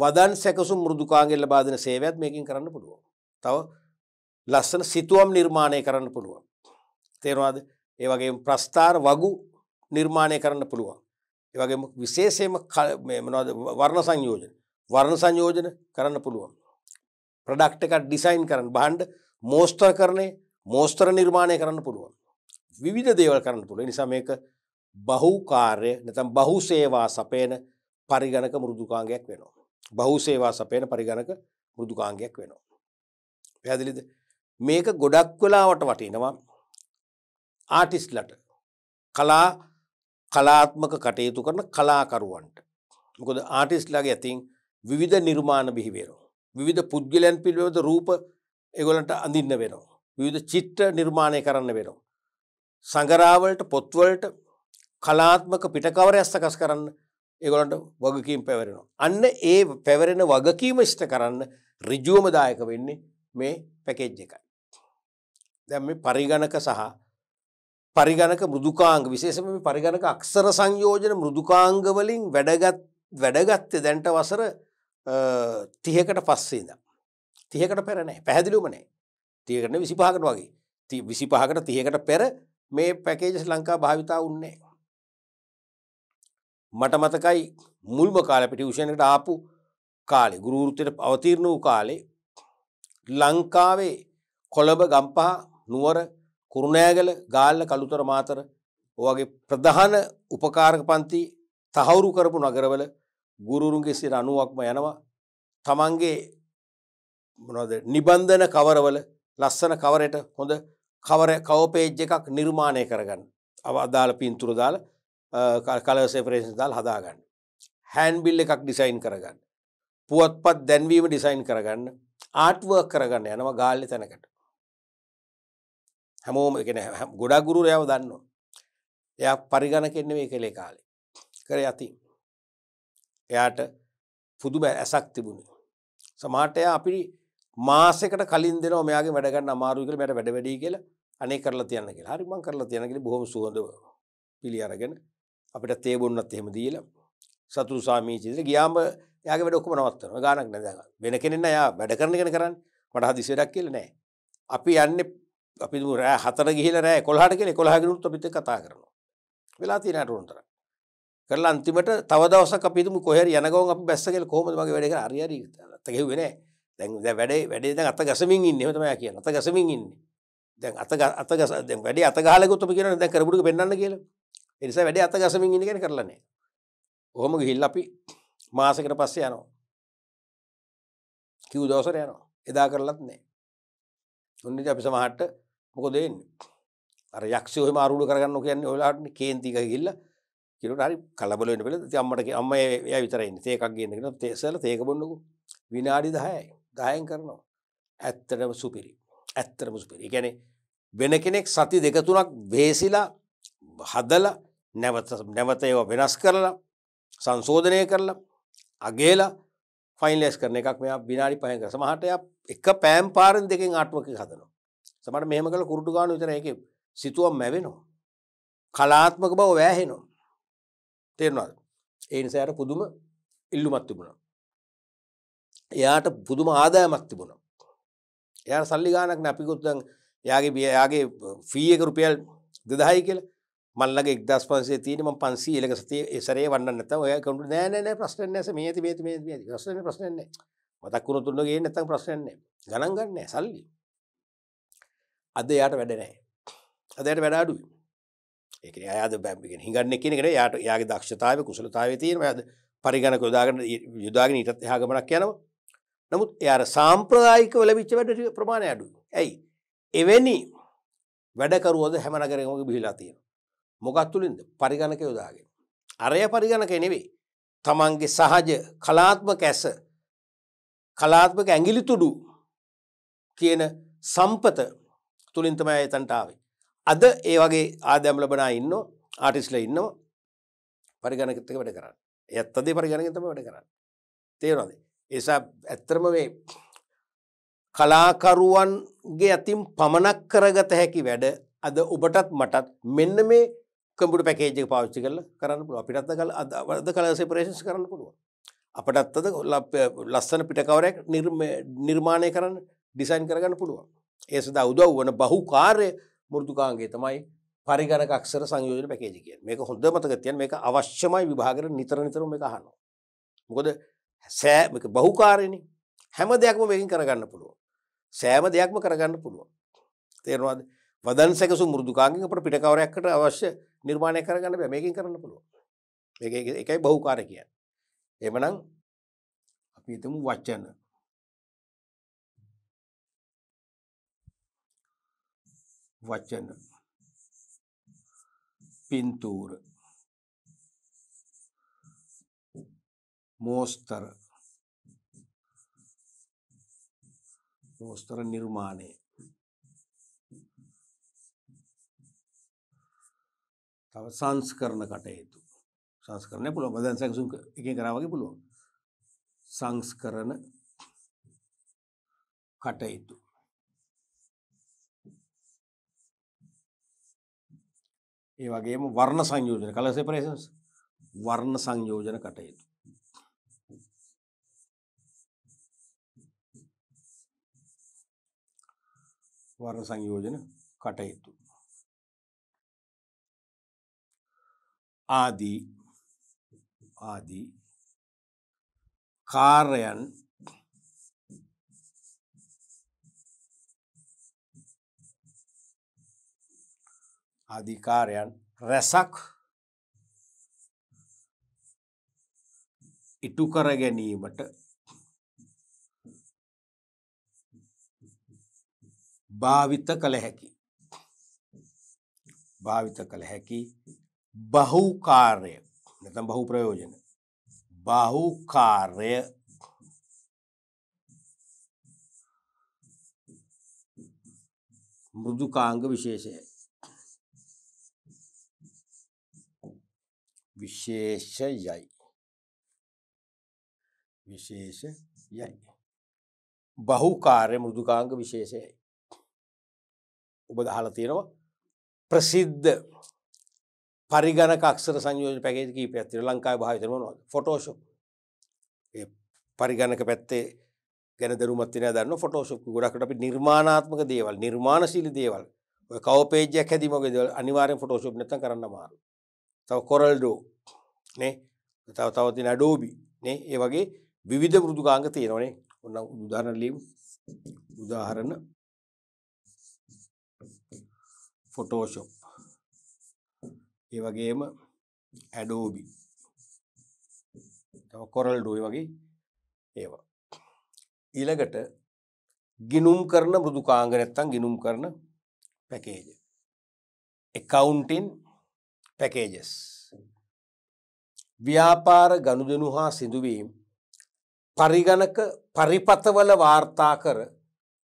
වදන් සැකසුම් මෘදුකාංගෙන් ලබා දෙන සේවයත් මේකෙන් කරන්න පුළුවන්. තව ලස්සන සිතුවම් නිර්මාණය කරන්න පුළුවන්. තේරෙනවද? ඒ වගේම ප්‍රස්ථාර වගු නිර්මාණය කරන්න පුළුවන්. ඒ වගේම විශේෂයෙන්ම මොනවද වර්ණ සංයෝජන වර්ණ සංයෝජන කරන්න පුළුවන්. ප්‍රඩක්් එකක් ඩිසයින් කරන්න බහන්්ඩ මෝස්ටර් කරණය මෝස්තර නිර්මාණය කරන්න පුළුවන්. විවිධ දේවල් කරන්න තුළ නිසා මේක බහුකාර්ය නැතම් බහු සේවා සපයන පරිගණක මුරුදුකාංගයක් වෙනවා. බහු සේවා සපයන පරිගණක මුරුදුකාංගයක් වෙනවා. පැදිලිද මේක ගොඩක් වෙලාවට වටිනවා ආටිස්ලට කලා කලාත්මක කටයුතු කරන කලාකරුවන්ට. මොකද ආටිස්ලාගේ ඇතින් විවිධ නිර්මාණ බිහිවේරෝ. විවිධ පුද්ගලයන් පිළිබඳ රූප එගොලන්ට අඳින්න වෙනවා. විවිධ චිත්‍ර නිර්මාණය කරන්න වෙනවා. සඟරාවලට පොත්වලට කලාත්මක පිටකවරයක් සකස් කරන්න ඒගොලන්ට වගකීම් පැවරෙනවා. අන්න ඒ පැවරෙන වගකීම ඉෂ්ට කරන්න රිජුවමදායක වෙන්නේ මේ පැකෙජ් එකයි. දැම් මේ පරිගණක සහ පරිගණක මුදුකාංග විශේෂම පරිගණක අක්ෂර සංයෝජන මුදුකාංගවලින් වැඩගත් වැඩගත්තේ දැන්ට වසර තියකට පස්සේද. තියකට පැරණෑ පැහැදිලිුමනේ තියකරන විසිපාකට වගේ ති විසිපහකට තියකට පෙර මේ පැකේජස් ලංකා භාවිතා උන්නේ. මට මතකයි මුල්ම කාලපිට විෂණයට ආපු කාලේ ගුරුෘතයට අවතීරණ වූ කාලේ ලංකාවේ කොළඹ ගම්පා නුවර කුරුණෑගල ගාල්ල කළුතර මාතර ඔගේ ප්‍රධාන උපකාරක පන්ති තහවුරු කරපු නගරවල ගුරුරුන්ගේ සිර අනුවක්ම යනවා තමන්ගේ මොනද නිබන්ධන කවරවල ලස්සන කවරයට හොඳ කවර කවපේජ් එකක් නිර්මාණය කරගන්න අව අදාළ පින්තුරු දාල කලසේපරේෂන් දාල් හදාගන්න හැන්බිල් එකක් ඩිසයින් කරගන්න පුවත්පත් දැන්වීම ඩිසයින් කරගන්න ආට්ුවක් කරගන්න යනවා ගාල්ලි තැනකට හැමෝම එකන ගොඩා ගුරුරයාව දන්නවා එය පරිගණ කෙන්නේ මේ කළේ කාලේ කර යතින් එයාට පුදු බෑ ඇසක් තිබුණේ. සමාටය අපි මාසකට කලින් දෙනවා මෙයාගේ වැඩගන්න අමාරුකල මට වැඩ වැඩි කියලා අනේ කරලා තියන්න කියලා හරිමං කරලා තියනගෙන බොහොම සුවඳව පිළි අරගෙන අපිට තේ බොන්නත් එහෙම දීලා සතු සාමීචිතර ගියාම එයාගේ වැඩ ඔක්කොම නවත්තනවා ගානක් නැද වෙන කෙනෙක් නෑ එයා වැඩ කරන කෙන කරන්නේ මට හදිසි වැඩක් කියලා නෑ අපි යන්නේ අපි රෑ හතර ගිහිල්ලා රෑ 11ට කියලා 11 ගිනුත් අපිත් කතා කරනවා වෙලා තියෙන අරුණතර කරලා අන්තිමට තව දවසක් අපි හිතමු කොහේ හරි යන ගමන් අපි බැස්ස කියලා කොහොමද මගේ වැඩේ කරා හරි හරි අත ගෙව්වේ නෑ දැන් දැන් වැඩේ වැඩේ දැන් අත ගසමින් ඉන්නේ එහෙම තමයි කියන්නේ අත ගසමින් ඉන්නේ දැන් අත අත ගස දැන් වැඩේ අත ගහලා ගියොත් අපි කියනවා දැන් කරපු ටික පෙන්වන්න කියලා ඒ නිසා වැඩේ අත ගසමින් ඉන්න කියන්නේ කරලා නෑ ඔහොම ගිහිල්ලා අපි මාසෙකට පස්සේ යනවා කිව් දවසර යනවා එදා කරලත් නෑ ඔන්න අපි සමහට මොකද එන්නේ අර යක්ෂයෝ එහෙම ආරූඪ කරගන්න කියන්නේ ඔයාලට කේන්තික ගිහිල්ලා කියනකොට හරි කලබල වෙන්න බැලුවා. ඉතින් අම්මට අම්ම එයා විතරයි ඉන්නේ. තේකක් ගේන්න කියලා තේසල තේක බොන්නකෝ. විනාඩි 10යි. 10න් කරනවා. ඇත්තටම සුපිරි. ඇත්තටම සුපිරි. ඒ කියන්නේ වෙන කෙනෙක් සති දෙක තුනක් වෙහෙසිලා හදලා නැවත නැවත ඒවා වෙනස් කරලා සංශෝධනය කරලා අගේලා ෆයිනලයිස් කරන එකක් මෙයා විනාඩි 5න් කරා. සමහරට එයා එක පෑම් පාරෙන් දෙකෙන් ආට්වක් හදනවා. සමහරට මෙහෙම කරලා කුරුටු ගන්න විතර ඒකේ සිතුවම් මැවෙනවා. කලාත්මක බව වැහෙනවා. තේරවාද ඒනිසායට පුදුම ඉල්ලුමත් තිබුණා එයාට පුදුම ආදායමක් තිබුණා එයා සල්ලි ගානක් නැපිකුත්තන් යාගේ බිය යාගේ ෆීයක රුපියල් දෙදහයි කියල මල්ලගේ එක්දස් පන්සේ තියනම පන්සී එලක සතිය සරේ වන්න නැත ඔය කටු නෑනෑ ප්‍රශ්න නැස මේති මේති මේ ප්‍රශ්න ප්‍රශ්නන්නේ මතක්කුණු තුන්නගේ නැතම් ප්‍රශ්නන්නේ ගණන් ගන්න සල්ලි අද යාට වැඩනෑ අදයට වැඩාඩුවී එක අයද බැමිගෙන් හිඟන්න කෙනෙකට යාට යාගේ දක්ෂතාව කුසලතාව තියෙන ඇද පරිගණක යොදාගන්න යුදාගෙන ඉටත් එහාගමනක් යනවා නමුත් එයාර සාම්ප්‍රදායිකව ලැබිච්ච වැඩ ප්‍රමාණය අඩු ඇයි එවැනි වැඩකරුවද හැමනගරමක බිහිලා තියෙන මොකත් තුළින්ද පරිගණක යොදාගෙන අරය පරිගණක නෙවේ තමන්ගේ සහජ කලාත්මක ඇස කලාත්මක ඇගිලි තුඩු කියන සම්පත තුළින් තමයි එතන්ටාවේ අද ඒ වගේ ආදෑම් ලබනා ඉන්න ආටිස්ල ඉන්නවා පරිගණකතක වැඩ කරන්න ඇත්තදේ පරිගණකතම වැඩ කරන්න තේරවාද ඒසා ඇත්තරම මේ කලාකරුවන්ගේ ඇතින් පමණක් කරගත හැකි වැඩ අද ඔබටත් මටත් මෙන්න මේ කම්පුට පැකේජ පාච්චි කල කරන්න පුළුව අපිටත් කල අද කල සේපරේෂස් කරන්න පුළුව අපටත් අද ලස්සන පිටකවරයක් නිර්මාණය කරන්න ඩිසයින් කරගන්න පුළුවන් ඒසදා උදව් වන බහු කාර්ය මුෘදුකාන්ගේ තමයි පරිගණක අක්ෂර සංයෝජන පැකේජි කිය මේක හොඳ මතක තියන් මේක අවශ්‍යමයි විභාගර නිතර නිතරම එක හනවා. මොකද සෑ බහුකාරයනි හැම දෙයක්ම මේකින් කරගන්න පුළුව. සෑම දෙයක්ම කරගන්න පුළුව. තේරවාද වදන් සැකසු මුෘදුකාංගික අපට පිටකවරයක්කට අවශ්‍ය නිර්මාණය කරගන්න බැ මේකින් කරන්න පුළුව. එකයි බහුකාර කියන්න. එමනම් අපි එතමු වච්චන්න වචන පින්තූර මෝස්තර මෝස්තර නිර්මාණය තව සංස්කරණ කටයුතු සංස්කරණය පුළුවන් දැන් සැකසුම් එකෙන් කරා වගේ පුළුවන් සංස්කරණ කටයුතු ඒ වගේම වර්ණ සංයෝජන කලර් සෙපරේෂන්ස් වර්ණ සංයෝජන කටයුතු වර්ණ සංයෝජන කටයුතු ආදී ආදී කාර්යයන් අධිකාරයන් රැසක් ඉටුකර ගැනීමට භාවිත කළ හැකි භාවිත කළ හැකි බහුකාර්ය නැතම් බහු ප්‍රයෝජන බහුකාර්ය මෘදුකාංග විශේෂයයි විශේෂයයි විශේෂයයි බහුකාර්ය මෘදුකාංග විශේෂයයි ඔබ දහලා තියෙනවා ප්‍රසිද්ධ පරිගණක අක්ෂර සංයෝජන පැකේජ් කීපයක් තියෙනවා ලංකාවේ භාවිතය මොනවද ෆොටෝෂොප් ඒ පරිගණක පැත්තේ ගැන දරුමත් තියෙනවා දන්නවා ෆොටෝෂොප් ගොඩක්කට අපි නිර්මාණාත්මක දේවල් නිර්මාණශීලී දේවල් ඔය කව පේජ් එකක් හැදීම වගේ දේවල් අනිවාර්යෙන් ෆොටෝෂොප් නැත්තම් කරන්න අමාරුයි තව කොරල්ඩෝ නේ තව තවතින අඩෝබි නේ ඒ වගේ විවිධ මෘදුකාංග තියෙනවනේ ඔන්න උදාහරණ ලියමු උදාහරණ ෆොටෝෂොප් ඒ වගේම ඇඩෝබි තව කොරල්ඩෝ ඒ වගේ ඒවා ඊළඟට ගිනුම් කරන මෘදුකාංග නැත්තම් ගිනුම් කරන පැකේජ් accounting පැකේජස් ව්‍යාපාර ගනුදනු හා සිදුවීම් පරිගණක පරිපතවල වාර්තා කර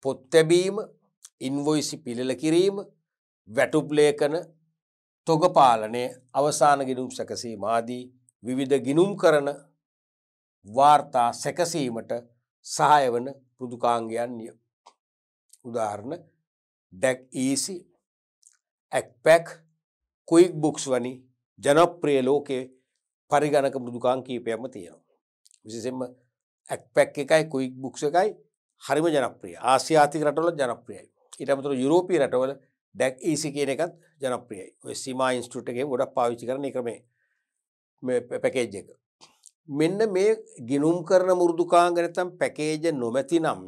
පොත්තැබීම ඉන්වොයිසි පිළිල කිරීම වැටුප්ලේකන තොගපාලනය අවසාන ගිනුම් සැකසීම ආදී විවිධ ගිනුම් කරන වාර්තා සැකසීමට සහය වන පුදුකාංගයන් නිය. උදාහරණ ඩැක් ඊසි ඇක්පැක් කුයික් බුක්ස් වනි ජනප්‍රිය ලෝකයේ පරිගණක මෘදුකාන් කීපයක්ම තියෙනවා. විසිසෙන්ම ඇක්පැක් එකයි කුයික් බුක්ෂ එකයි හරිම ජනප්‍රිය ආසියාතික රටවල ජනප්‍රියයි ඉටමතුර යුරෝපී රටවල ඩැක් ඒසි කියන එකත් ජනප්‍රියයි ඔය සිමා ඉන්ස්ටුටගේ ගොඩක් පාවිච්චි කරන එක මේ පැකේජ් එක මෙන්න මේ ගිනුම් කරන මුරුදුකාංගනතම් පැකේජ නොමැති නම්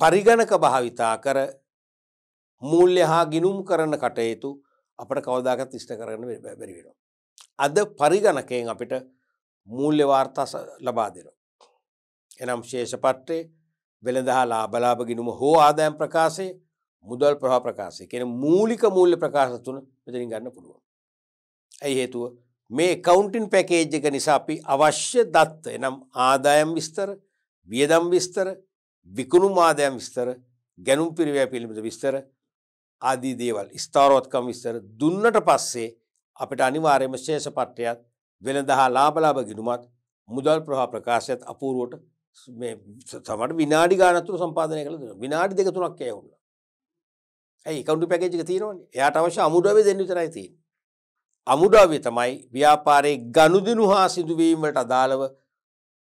පරිගණක භාවිතා කර මූල්‍ය හා ගිනුම් කරන කටයුතු අපට කවදාකත් ඉෂ්ට කරන්න බැරි වෙනවා. අද පරිගණකයෙන් අපිට මූල්‍ය වාර්තා ලබා දෙනවා. එනම් ශේෂපට්ටේ වෙළඳහා ලාබලාභ ගිනුම හෝ ආදායම් ප්‍රකාශය මුදල් ප්‍රහ ප්‍රකාශය කියන මූලික මූල්‍ය ප්‍රකාශ තුන මෙතනින් ගන්න පුළුවන්. ඇයි හේතුව මේ කවුන්ටින් පැකේජ් එක නිසා අපි අවශ්‍ය දත්ත එනම් ආදායම් විස්තර වියදම් විස්තර විකුණුම් ආදායම් විස්තර ගැනුම් පිරිවැය පිළිබඳ විස්තර ආදී දේවල් ස්ථාරෝත්කම් විස්තර දුන්නට පස්සේ අපිට අනිවාර්යම ශේෂ පට්ටයත් වෙළඳහා ලාභලාභ ගිනුමත් මුදල් ප්‍රහා ප්‍රකාශයත් අපූරුවට සමට විනාඩි ගානතුර සම්පාදනය කළ දෙන විනාඩි දෙක තුනක් ඇවුන්න ඇයි කවුඩු පැකේජ් එක තියෙනවනේ එයාට අවශ්‍ය අමුඩාවේ දෙන්න විතරයි තියෙන්නේ අමුඩාවේ තමයි ව්‍යාපාරයේ ගනුදෙනු හා සිදුවීමට අදාළව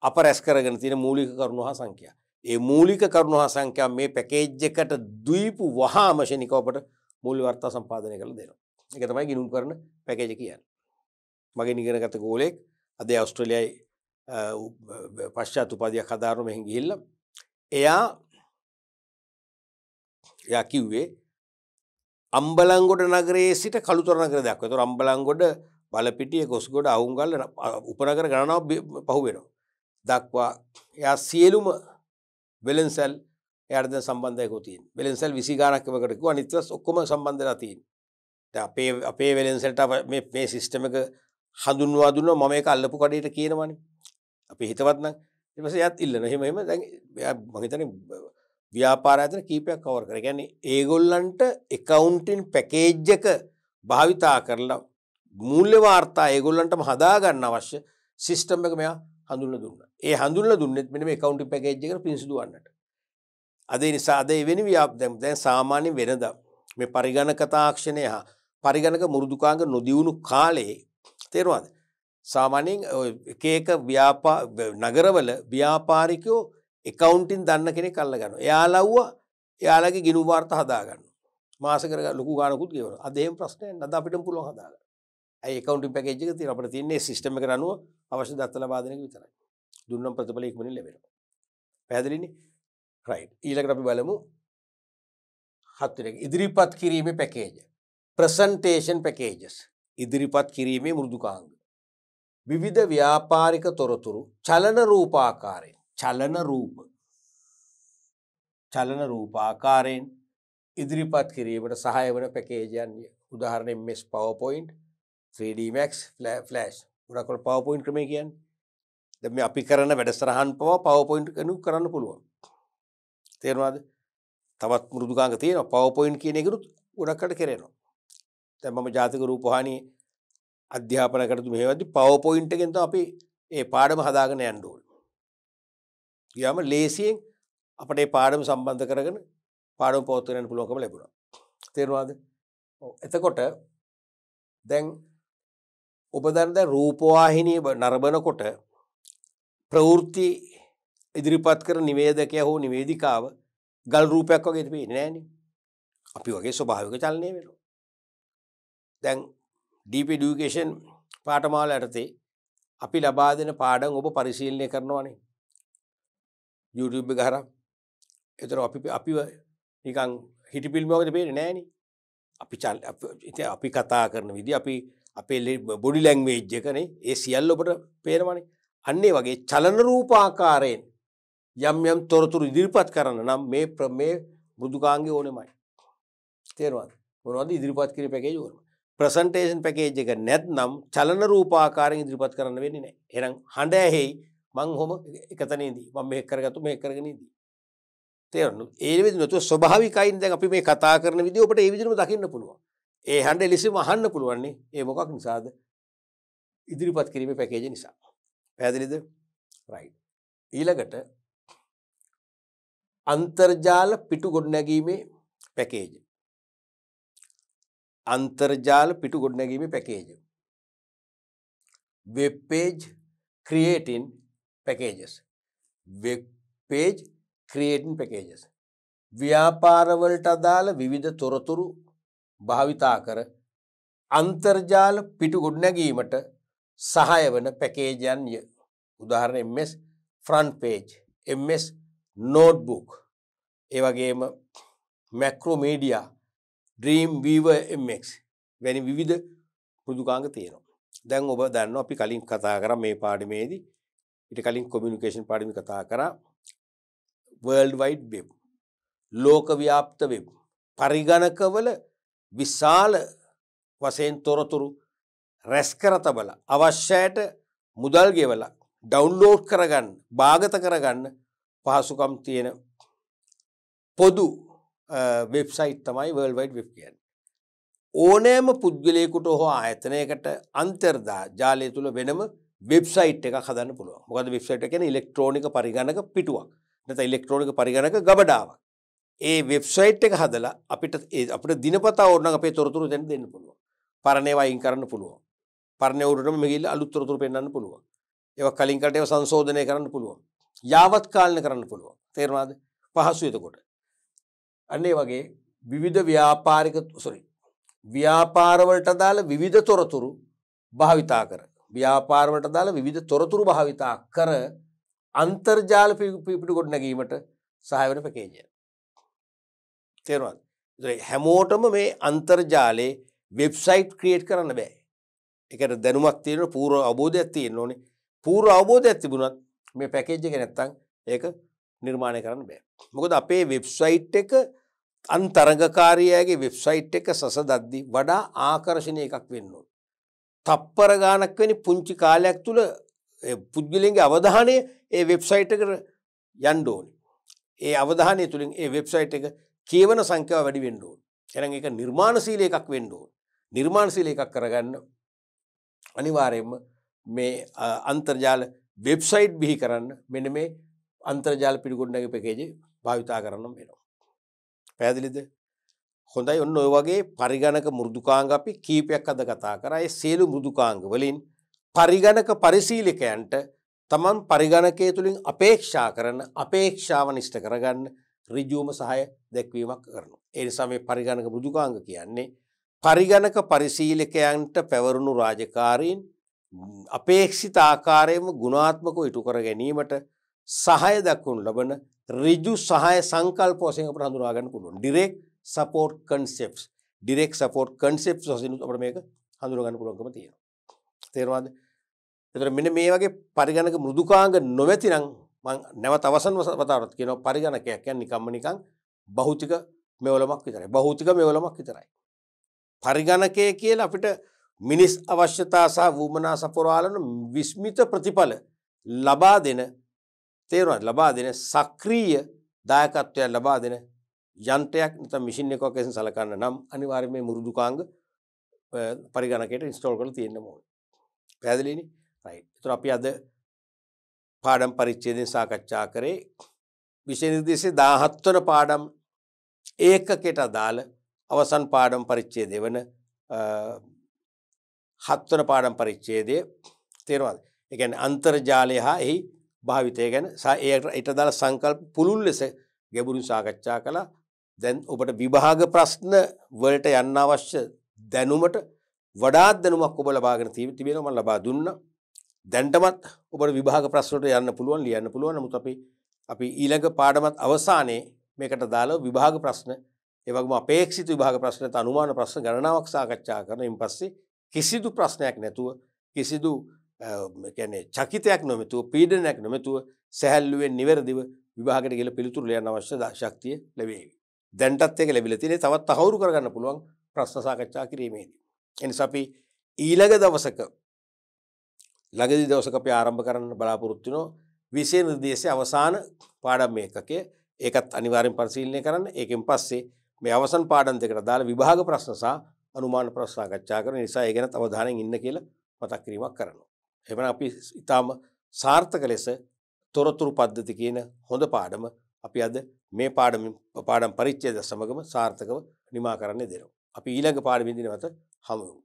අප රැස් කරගෙන තියෙන මූලික කරුණු හා සංඛ්‍යා ඒ මූලික කරුණු හා සංඛ්‍යා මේ පැකේජ් එකට දීපු වහාම ශනික අපට මූල්‍ය වර්තා සම්පාදනය කරලා දෙනවා. ඒක තමයි ගිණුම් කරන පැකේජ් කියන්නේ. මගේ ඉගෙනගත ගෝලෙක් අද ඔස්ට්‍රේලියායි පශ්චාත් උපාධියක් හදාරන මෙහෙන් ගිහිල්ලා එයා එයා කිව්වේ අම්බලංගොඩ නගරයේ සිට කළුතර නගර දක්වා. ඒතොර අම්බලංගොඩ බලපිටිය කොස්ගොඩ අවුංගල් උපනගර ගණනාව පහුවෙනවා. දක්වා එයා සියලුම වෙලෙන්සැල් එයටද සම්බන්ධයකුතින් වෙලෙන්සැල් විසි ගානක්කමකටකු අනිත්වස් ඔක්කොම සම්බන්ධලා තිීන් අපේ අපේ වෙලෙන්සෙල්ට මේ සිිස්ටමක හඳුන්වා දුන්න මම එක අල්ලපු කඩට කියනවනි අපි හිතවත්න එමස යත් ඉල්ලන හෙමම මහිතන ව්‍යාපාරඇතන කීපයක් කවර කර ගැන ඒගොල්ලන්ට එකවුන්ටන් පැකේජ්ජක භාවිතා කරලා මූල්‍ය වාර්තා ඒගොල්ලන්ට හදාගන්න අවශ්‍ය සිිස්ටම් එක මෙයා හඳුල දුන්න ඒ හඳුල දුන්නෙත් මෙ මේ කවුන්ටි පැකේජ්ක පිසි දුවන්නට අද නිසාද එවැනි ව්‍යාප්දැම් දැන් සාමාන්‍ය වෙනද මේ පරිගණක තාක්ෂණය හා පරිගණක මුරුදුකාංග නොදියුණු කාලයේ තේරවාද සාමානයෙන් එකක ව්‍යාපා නගරවල ව්‍යාපාරිකයෝ එකකවුන්ටින් දන්න කෙනෙ කල්ල ගන්න යාලව්ව යාලගේ ගිනු වාර්ත හදාගන්න මාසකර ලොකු ගානකුත් ගෙවන අදේ ප්‍රශ්නය නද අපිට පුළො හදාගන්න ඒකවන්ට පැකජක ති අපට තින්නේ සිිටම කරනුව අවශ්‍ය දත්ත ලබා දෙන එක විතරයි. දුන්නම් ප්‍රතිඵල ඉක්මනින් ලැබෙනවා. පැහැදිලිනේ? රයිට්. ඊළඟට අපි බලමු හත් වෙනි එක ඉදිරිපත් කිරීමේ පැකේජ්. Presentation packages. ඉදිරිපත් කිරීමේ මෘදුකාංග. විවිධ ව්‍යාපාරික තොරතුරු චලන රූපාකාරයෙන් චලන රූප චලන රූපාකාරයෙන් ඉදිරිපත් කිරීමට සහය වන පැකේජයන් උදාහරණය මෙස් පවපොයින්් 3D Max ෆ්ලෑෂ් ගොඩක්වල පවපොයින්ට් ක්‍රමය කියන්නේ. දැන් මේ අපි කරන වැඩසටහන් පවා පවපොයින්ට් කෙනුත් කරන්න පුළුවන්. තේරෙනවද? තවත් මෘදුකාංග තියෙනවා. පවපොයින්ට් කියන එකනුත් ගොඩක්කට කෙරෙනවා. දැන් මම ජාතික රූපවාහිනී අධ්‍යාපන කරතු මෙහෙවදි පවපොයින්ට් එකෙන් තමයි අපි ඒ පාඩම හදාගෙන යන්න ඕනේ. ගියාම ලේසියෙන් අපට ඒ පාඩම සම්බන්ධ කරගෙන පාඩම පවත්වන්න පුළුවන්කම ලැබුණා. තේරුණාද? ඔව්. එතකොට දැන් ඔබ දැන් දැන් රූපවාහිනිය නරඹනකොට ප්‍රවෘත්ති ඉදිරිපත් කරන නිවේදකයා හෝ නිවේදිකාව ගල් රූපයක් වගේ පේන්නේ නෑනේ. අපි වගේ ස්වභාවික චලනය වෙනවා. දැන් ඩීප් එඩියුකේෂන් පාඨමාල යටතේ අපි ලබා දෙන පාඩම් ඔබ පරිශීලනය කරනවානේ. YouTube එක හරහා. ඒතර අපි අපිව නිකන් හිටි පිල්ම වගේ පේන්නේ නෑනේ. අපි අපි කතා කරන විදිහ අපි අපේ බොඩි ලැංවේජ් එකනේ ඒ සියල්ල ඔබට පේනවනේ අන්නේ වගේ චලන රූපාකාරයෙන් යම් යම් තොරතුරු ඉදිරිපත් කරන්න නම් මේ ප්‍රමේ මෘදුකාංගේ ඕනෙමයි තේරවාද මොනවද ඉදිරිපත් කිර පැකේජ ඕනම ප්‍රසන්ටේෂන් පැකේජ් එක නැත්නම් චලන රූපාකාරයෙන් ඉදිරිපත් කරන්න වෙන්නේ නැහැ. එහෙනම් හඬ ඇහි මං හොම එකතනේදී මම මේක කරගත්තු මේක කරගෙනදී. තේරුණා. ඒ විදිහට නතු ස්වභාවිකයින් දැන් අපි මේ කතා කරන විදිහ ඔබට ඒ විදිහම දකින්න පුළුවන්. ඒ හඬ එලෙසම අහන්න පුළුවන්නේ ඒ මොකක් නිසාද ඉදිරිපත් කිරීම පැකේජ නිසා පැදිලිද රයි ඊළඟට අන්තර්ජාල පිටු ගොඩනැගීමේ පැකේජ අන්තර්ජාල පිටු ගොඩනැගීමේ package webpage creating packages webpage creating packages ව්‍යාපාරවලට අදාළ විවිධ තොරතුරු භාවිතා කර අන්තර්ජාල පිටු ගොඩනැගීමට සහය වන පැකේජන්ය උදාහරණ MS FrontPage MS Notebook ඒවගේම මැක්‍රෝමේඩියා ඩ්‍රීම් වීවMX වැනි විවිධ පුදුකාංග තියෙනවා දැන් ඔබ දන්න අපි කලින් කතා කර මේ පාඩිමේදී ඉට කලින් කොමිනිිකේෂන් පාඩිමි කතා කර වර්ල්ඩ් වයිඩ් බෙබ් ලෝකව්‍යාප්ත වෙබ් පරිගණකවල විශාල වසයෙන් තොරතුරු රැස්කර තබල අවශ්‍යයට මුදල් ගෙවල ඩවන්්ලෝඩ් කරගන්න භාගත කරගන්න පහසුකම් තියෙන පොදු වෙබ්සයිට් තමයි වර්ල්වයිඩ් වෙබ් කියන් ඕනෑම පුද්ගලයකුට හෝ ආයතනයකට අන්තර්දා ජාලය තුළ වෙනම වෙබ්සයිට් එක හදන්න පුළුව මොකද වෙබ්සයිට් එකන ඉලෙක්ට්‍රෝනික පරිගණක පිටුවක් නැත ඉලෙක්ට්‍රෝනික පරිගණක ගබඩාවක් ඒ වෙබ්සයිට් එක හදලා අපිට අපට දිනපතා ඕනනම් අපේ තොරතුරු දැන් දෙන්න පුළුවන්. පරණේ වයින් කරන්න පුළුවන්. පරණේ උරුටම මෙගිල්ල අලුත් තොරතුරු පෙන්වන්න පුළුවන්. ඒවා කලින් කලට ඒවා සංශෝධනය කරන්න පුළුවන්. යාවත් කාලන කරන්න පුළුවන්. තේරුණාද? පහසු එතකොට. අන්න ඒ වගේ විවිධ ව්‍යාපාරික සොරි ව්‍යාපාරවලට අදාළ විවිධ තොරතුරු භාවිතා කර ව්‍යාපාරවලට අදාළ විවිධ තොරතුරු භාවිතා කර අන්තර්ජාල පිටු කොට නැගීමට සහාය වෙන පැකේජය තේරුණාද හැමෝටම මේ අන්තර්ජාලයේ වෙබ්සයිට් ක්‍රියේට් කරන්න බෑ එකට දැනුමක් තියෙන පූර්ව අවබෝධයක් තියෙන්න ඕනේ පූර්ව අවබෝධයක් තිබුණත් මේ පැකේජ් එක නැත්තම් ඒක නිර්මාණය කරන්න බෑ මොකද අපේ වෙබ්සයිට් එක අන්තරගකාරයාගේ වෙබ්සයිට් එක සස දද්දි වඩා ආකර්ශණය එකක් වෙන්න තප්පර ගානක් වැනි පුංචි කාලයක් තුළ පුද්ගලන්ගේ අවධානය ඒ වෙබ්සයිට් එකට යන්ඩෝනි ඒ අවධානය තුළින් ඒ වෙබ්සයිට් එක කියවන සංඛ්‍යාව වැඩි වෙන්න ඕන. එහෙනම් ඒක නිර්මාණශීලී එකක් වෙන්න ඕන. නිර්මාණශීලී එකක් කරගන්න අනිවාර්යයෙන්ම මේ අන්තර්ජාල වෙබ්සයිට් බිහි කරන්න මෙන්න මේ අන්තර්ජාල පිළිගොඩනගේ පැකේජි භාවිතා කරන්න වෙනවා. පැහැදිලිද? හොඳයි ඔන්න ඔය වගේ පරිගණක මෘදුකාංග අපි කීපයක් අද කතා කරා. ඒ සියලු මෘදුකාංග වලින් පරිගණක පරිශීලකයන්ට තමන් පරිගණකය තුළින් අපේක්ෂා කරන අපේක්ෂාව නිෂ්ට කරගන්න ඍජුවම සහය දැක්වීමක් කරනවා. ඒ නිසා මේ පරිගණක මෘදුකාංග කියන්නේ පරිගණක පරිශීලකයන්ට පැවරුණු රාජකාරීන් අපේක්ෂිත ආකාරයෙන්ම ගුණාත්මකව ඉටු කර ගැනීමට සහය දක්වනු ලබන ඍජු සහය සංකල්ප වශයෙන් අපට හඳුනා ගන්න පුළුවන්. direct support concepts direct support concepts වශයෙන් අපිට මේක හඳුනා ගන්න පුළුවන්කම තියෙනවා. තේරෙනවද? එතකොට මෙන්න මේ වගේ පරිගණක මෘදුකාංග නොමැති නම් මං නැවත අවසන් වතාවරත් කියනවා පරිගණකයක් කියන්නේ නිකම්ම නිකන් භෞතික මෙවලමක් විතරයි. භෞතික මෙවලමක් විතරයි. පරිගණකය කියලා අපිට මිනිස් අවශ්‍යතා සහ වූමනා සපුරාලන විස්මිත ප්‍රතිඵල ලබා දෙන තේරුණාද? ලබා දෙන සක්‍රීය දායකත්වයක් ලබා දෙන යන්ත්‍රයක් නැත්නම් මැෂින් එකක් වශයෙන් සලකන්න නම් අනිවාර්යයෙන් මේ මුරුදුකාංග පරිගණකයට ඉන්ස්ටෝල් කරලා තියෙන්න ඕනේ. පැහැදිලිනේ? රයිට්. ඒතර අපි අද පාඩම් පරිච්චේදෙන් සාකච්ඡා කරේ විශේනිදේශේ දාහත්වන පාඩම් ඒකකෙට අදාළ අවසන් පාඩම් පරිච්චේ දෙවන හත්වන පාඩම් පරිච්චේදය තේරවාද එකැන අන්තර්ජාලය හා එහි භාවිතය ගැන සඒයට ඉට දාල සංකල්ප පුළුල් ලෙස ගැබුරු සාකච්ඡා කළා දැන් ඔබට විභාග ප්‍රශ්න වලට යන්න අවශ්‍ය දැනුමට වඩාත් දැනුමක් ඔබ ලබාගෙන තිබෙනම ලබා දුන්න දැන්ටමත් ඔබට විභාග ප්‍රශ්නට යන්න පුළුවන් ලියන්න පුළුවන් නමුත් අපි අපි ඊළඟ පාඩමත් අවසානයේ මේකට දාලා විභාග ප්‍රශ්න ඒ වගේම අපේක්ෂිත විභාග ප්‍රශ්නත් අනුමාන ප්‍රශ්න ගණනාවක් සාකච්ඡා කරන ඉන් පස්සේ කිසිදු ප්‍රශ්නයක් නැතුව කිසිදු කියන්නේ චකිතයක් නොමැතුව පීඩනයක් නොමැතුව සැහැල්ලුවෙන් නිවැරදිව විභාගයට ගිහලා පිළිතුරු ලියන්න අවශ්‍ය ශක්තිය ලැබේවි. දැන්ටත් ඒක ලැබිලා තියෙන්නේ තවත් තහවුරු කරගන්න පුළුවන් ප්‍රශ්න සාකච්ඡා කිරීමේදී. එනිසා අපි ඊළඟ දවසක ලඟදි දවසක අප ආරම්භ කරන්න බලාපොරොත්තුනෝ විසේ නිර්දේශය අවසාන පාඩම් මේකකේ ඒකත් අනිවාරෙන් පරිශීලනය කරන්න ඒකෙන් පස්සේ මේ අවසන් පාඩන් දෙකට දාළ විභාග ප්‍රශ්නසා අනුමාන ප්‍රශ්සාකච්ඡා කරන නිසා ඒ ගැන අවධානයෙන් ඉන්න කියලා මතක් කිරීමක් කරනවා. එමන අපි ඉතාම සාර්ථක ලෙස තොරතුරු පද්ධති කියන හොඳ පාඩම අපි අද මේ පාඩම පාඩම් පරිච්චේද සමගම සාර්ථකව නිමා කරන්නේ දෙනවා. අපි ඊළඟ පාඩමින්දිනවත හමුවමු.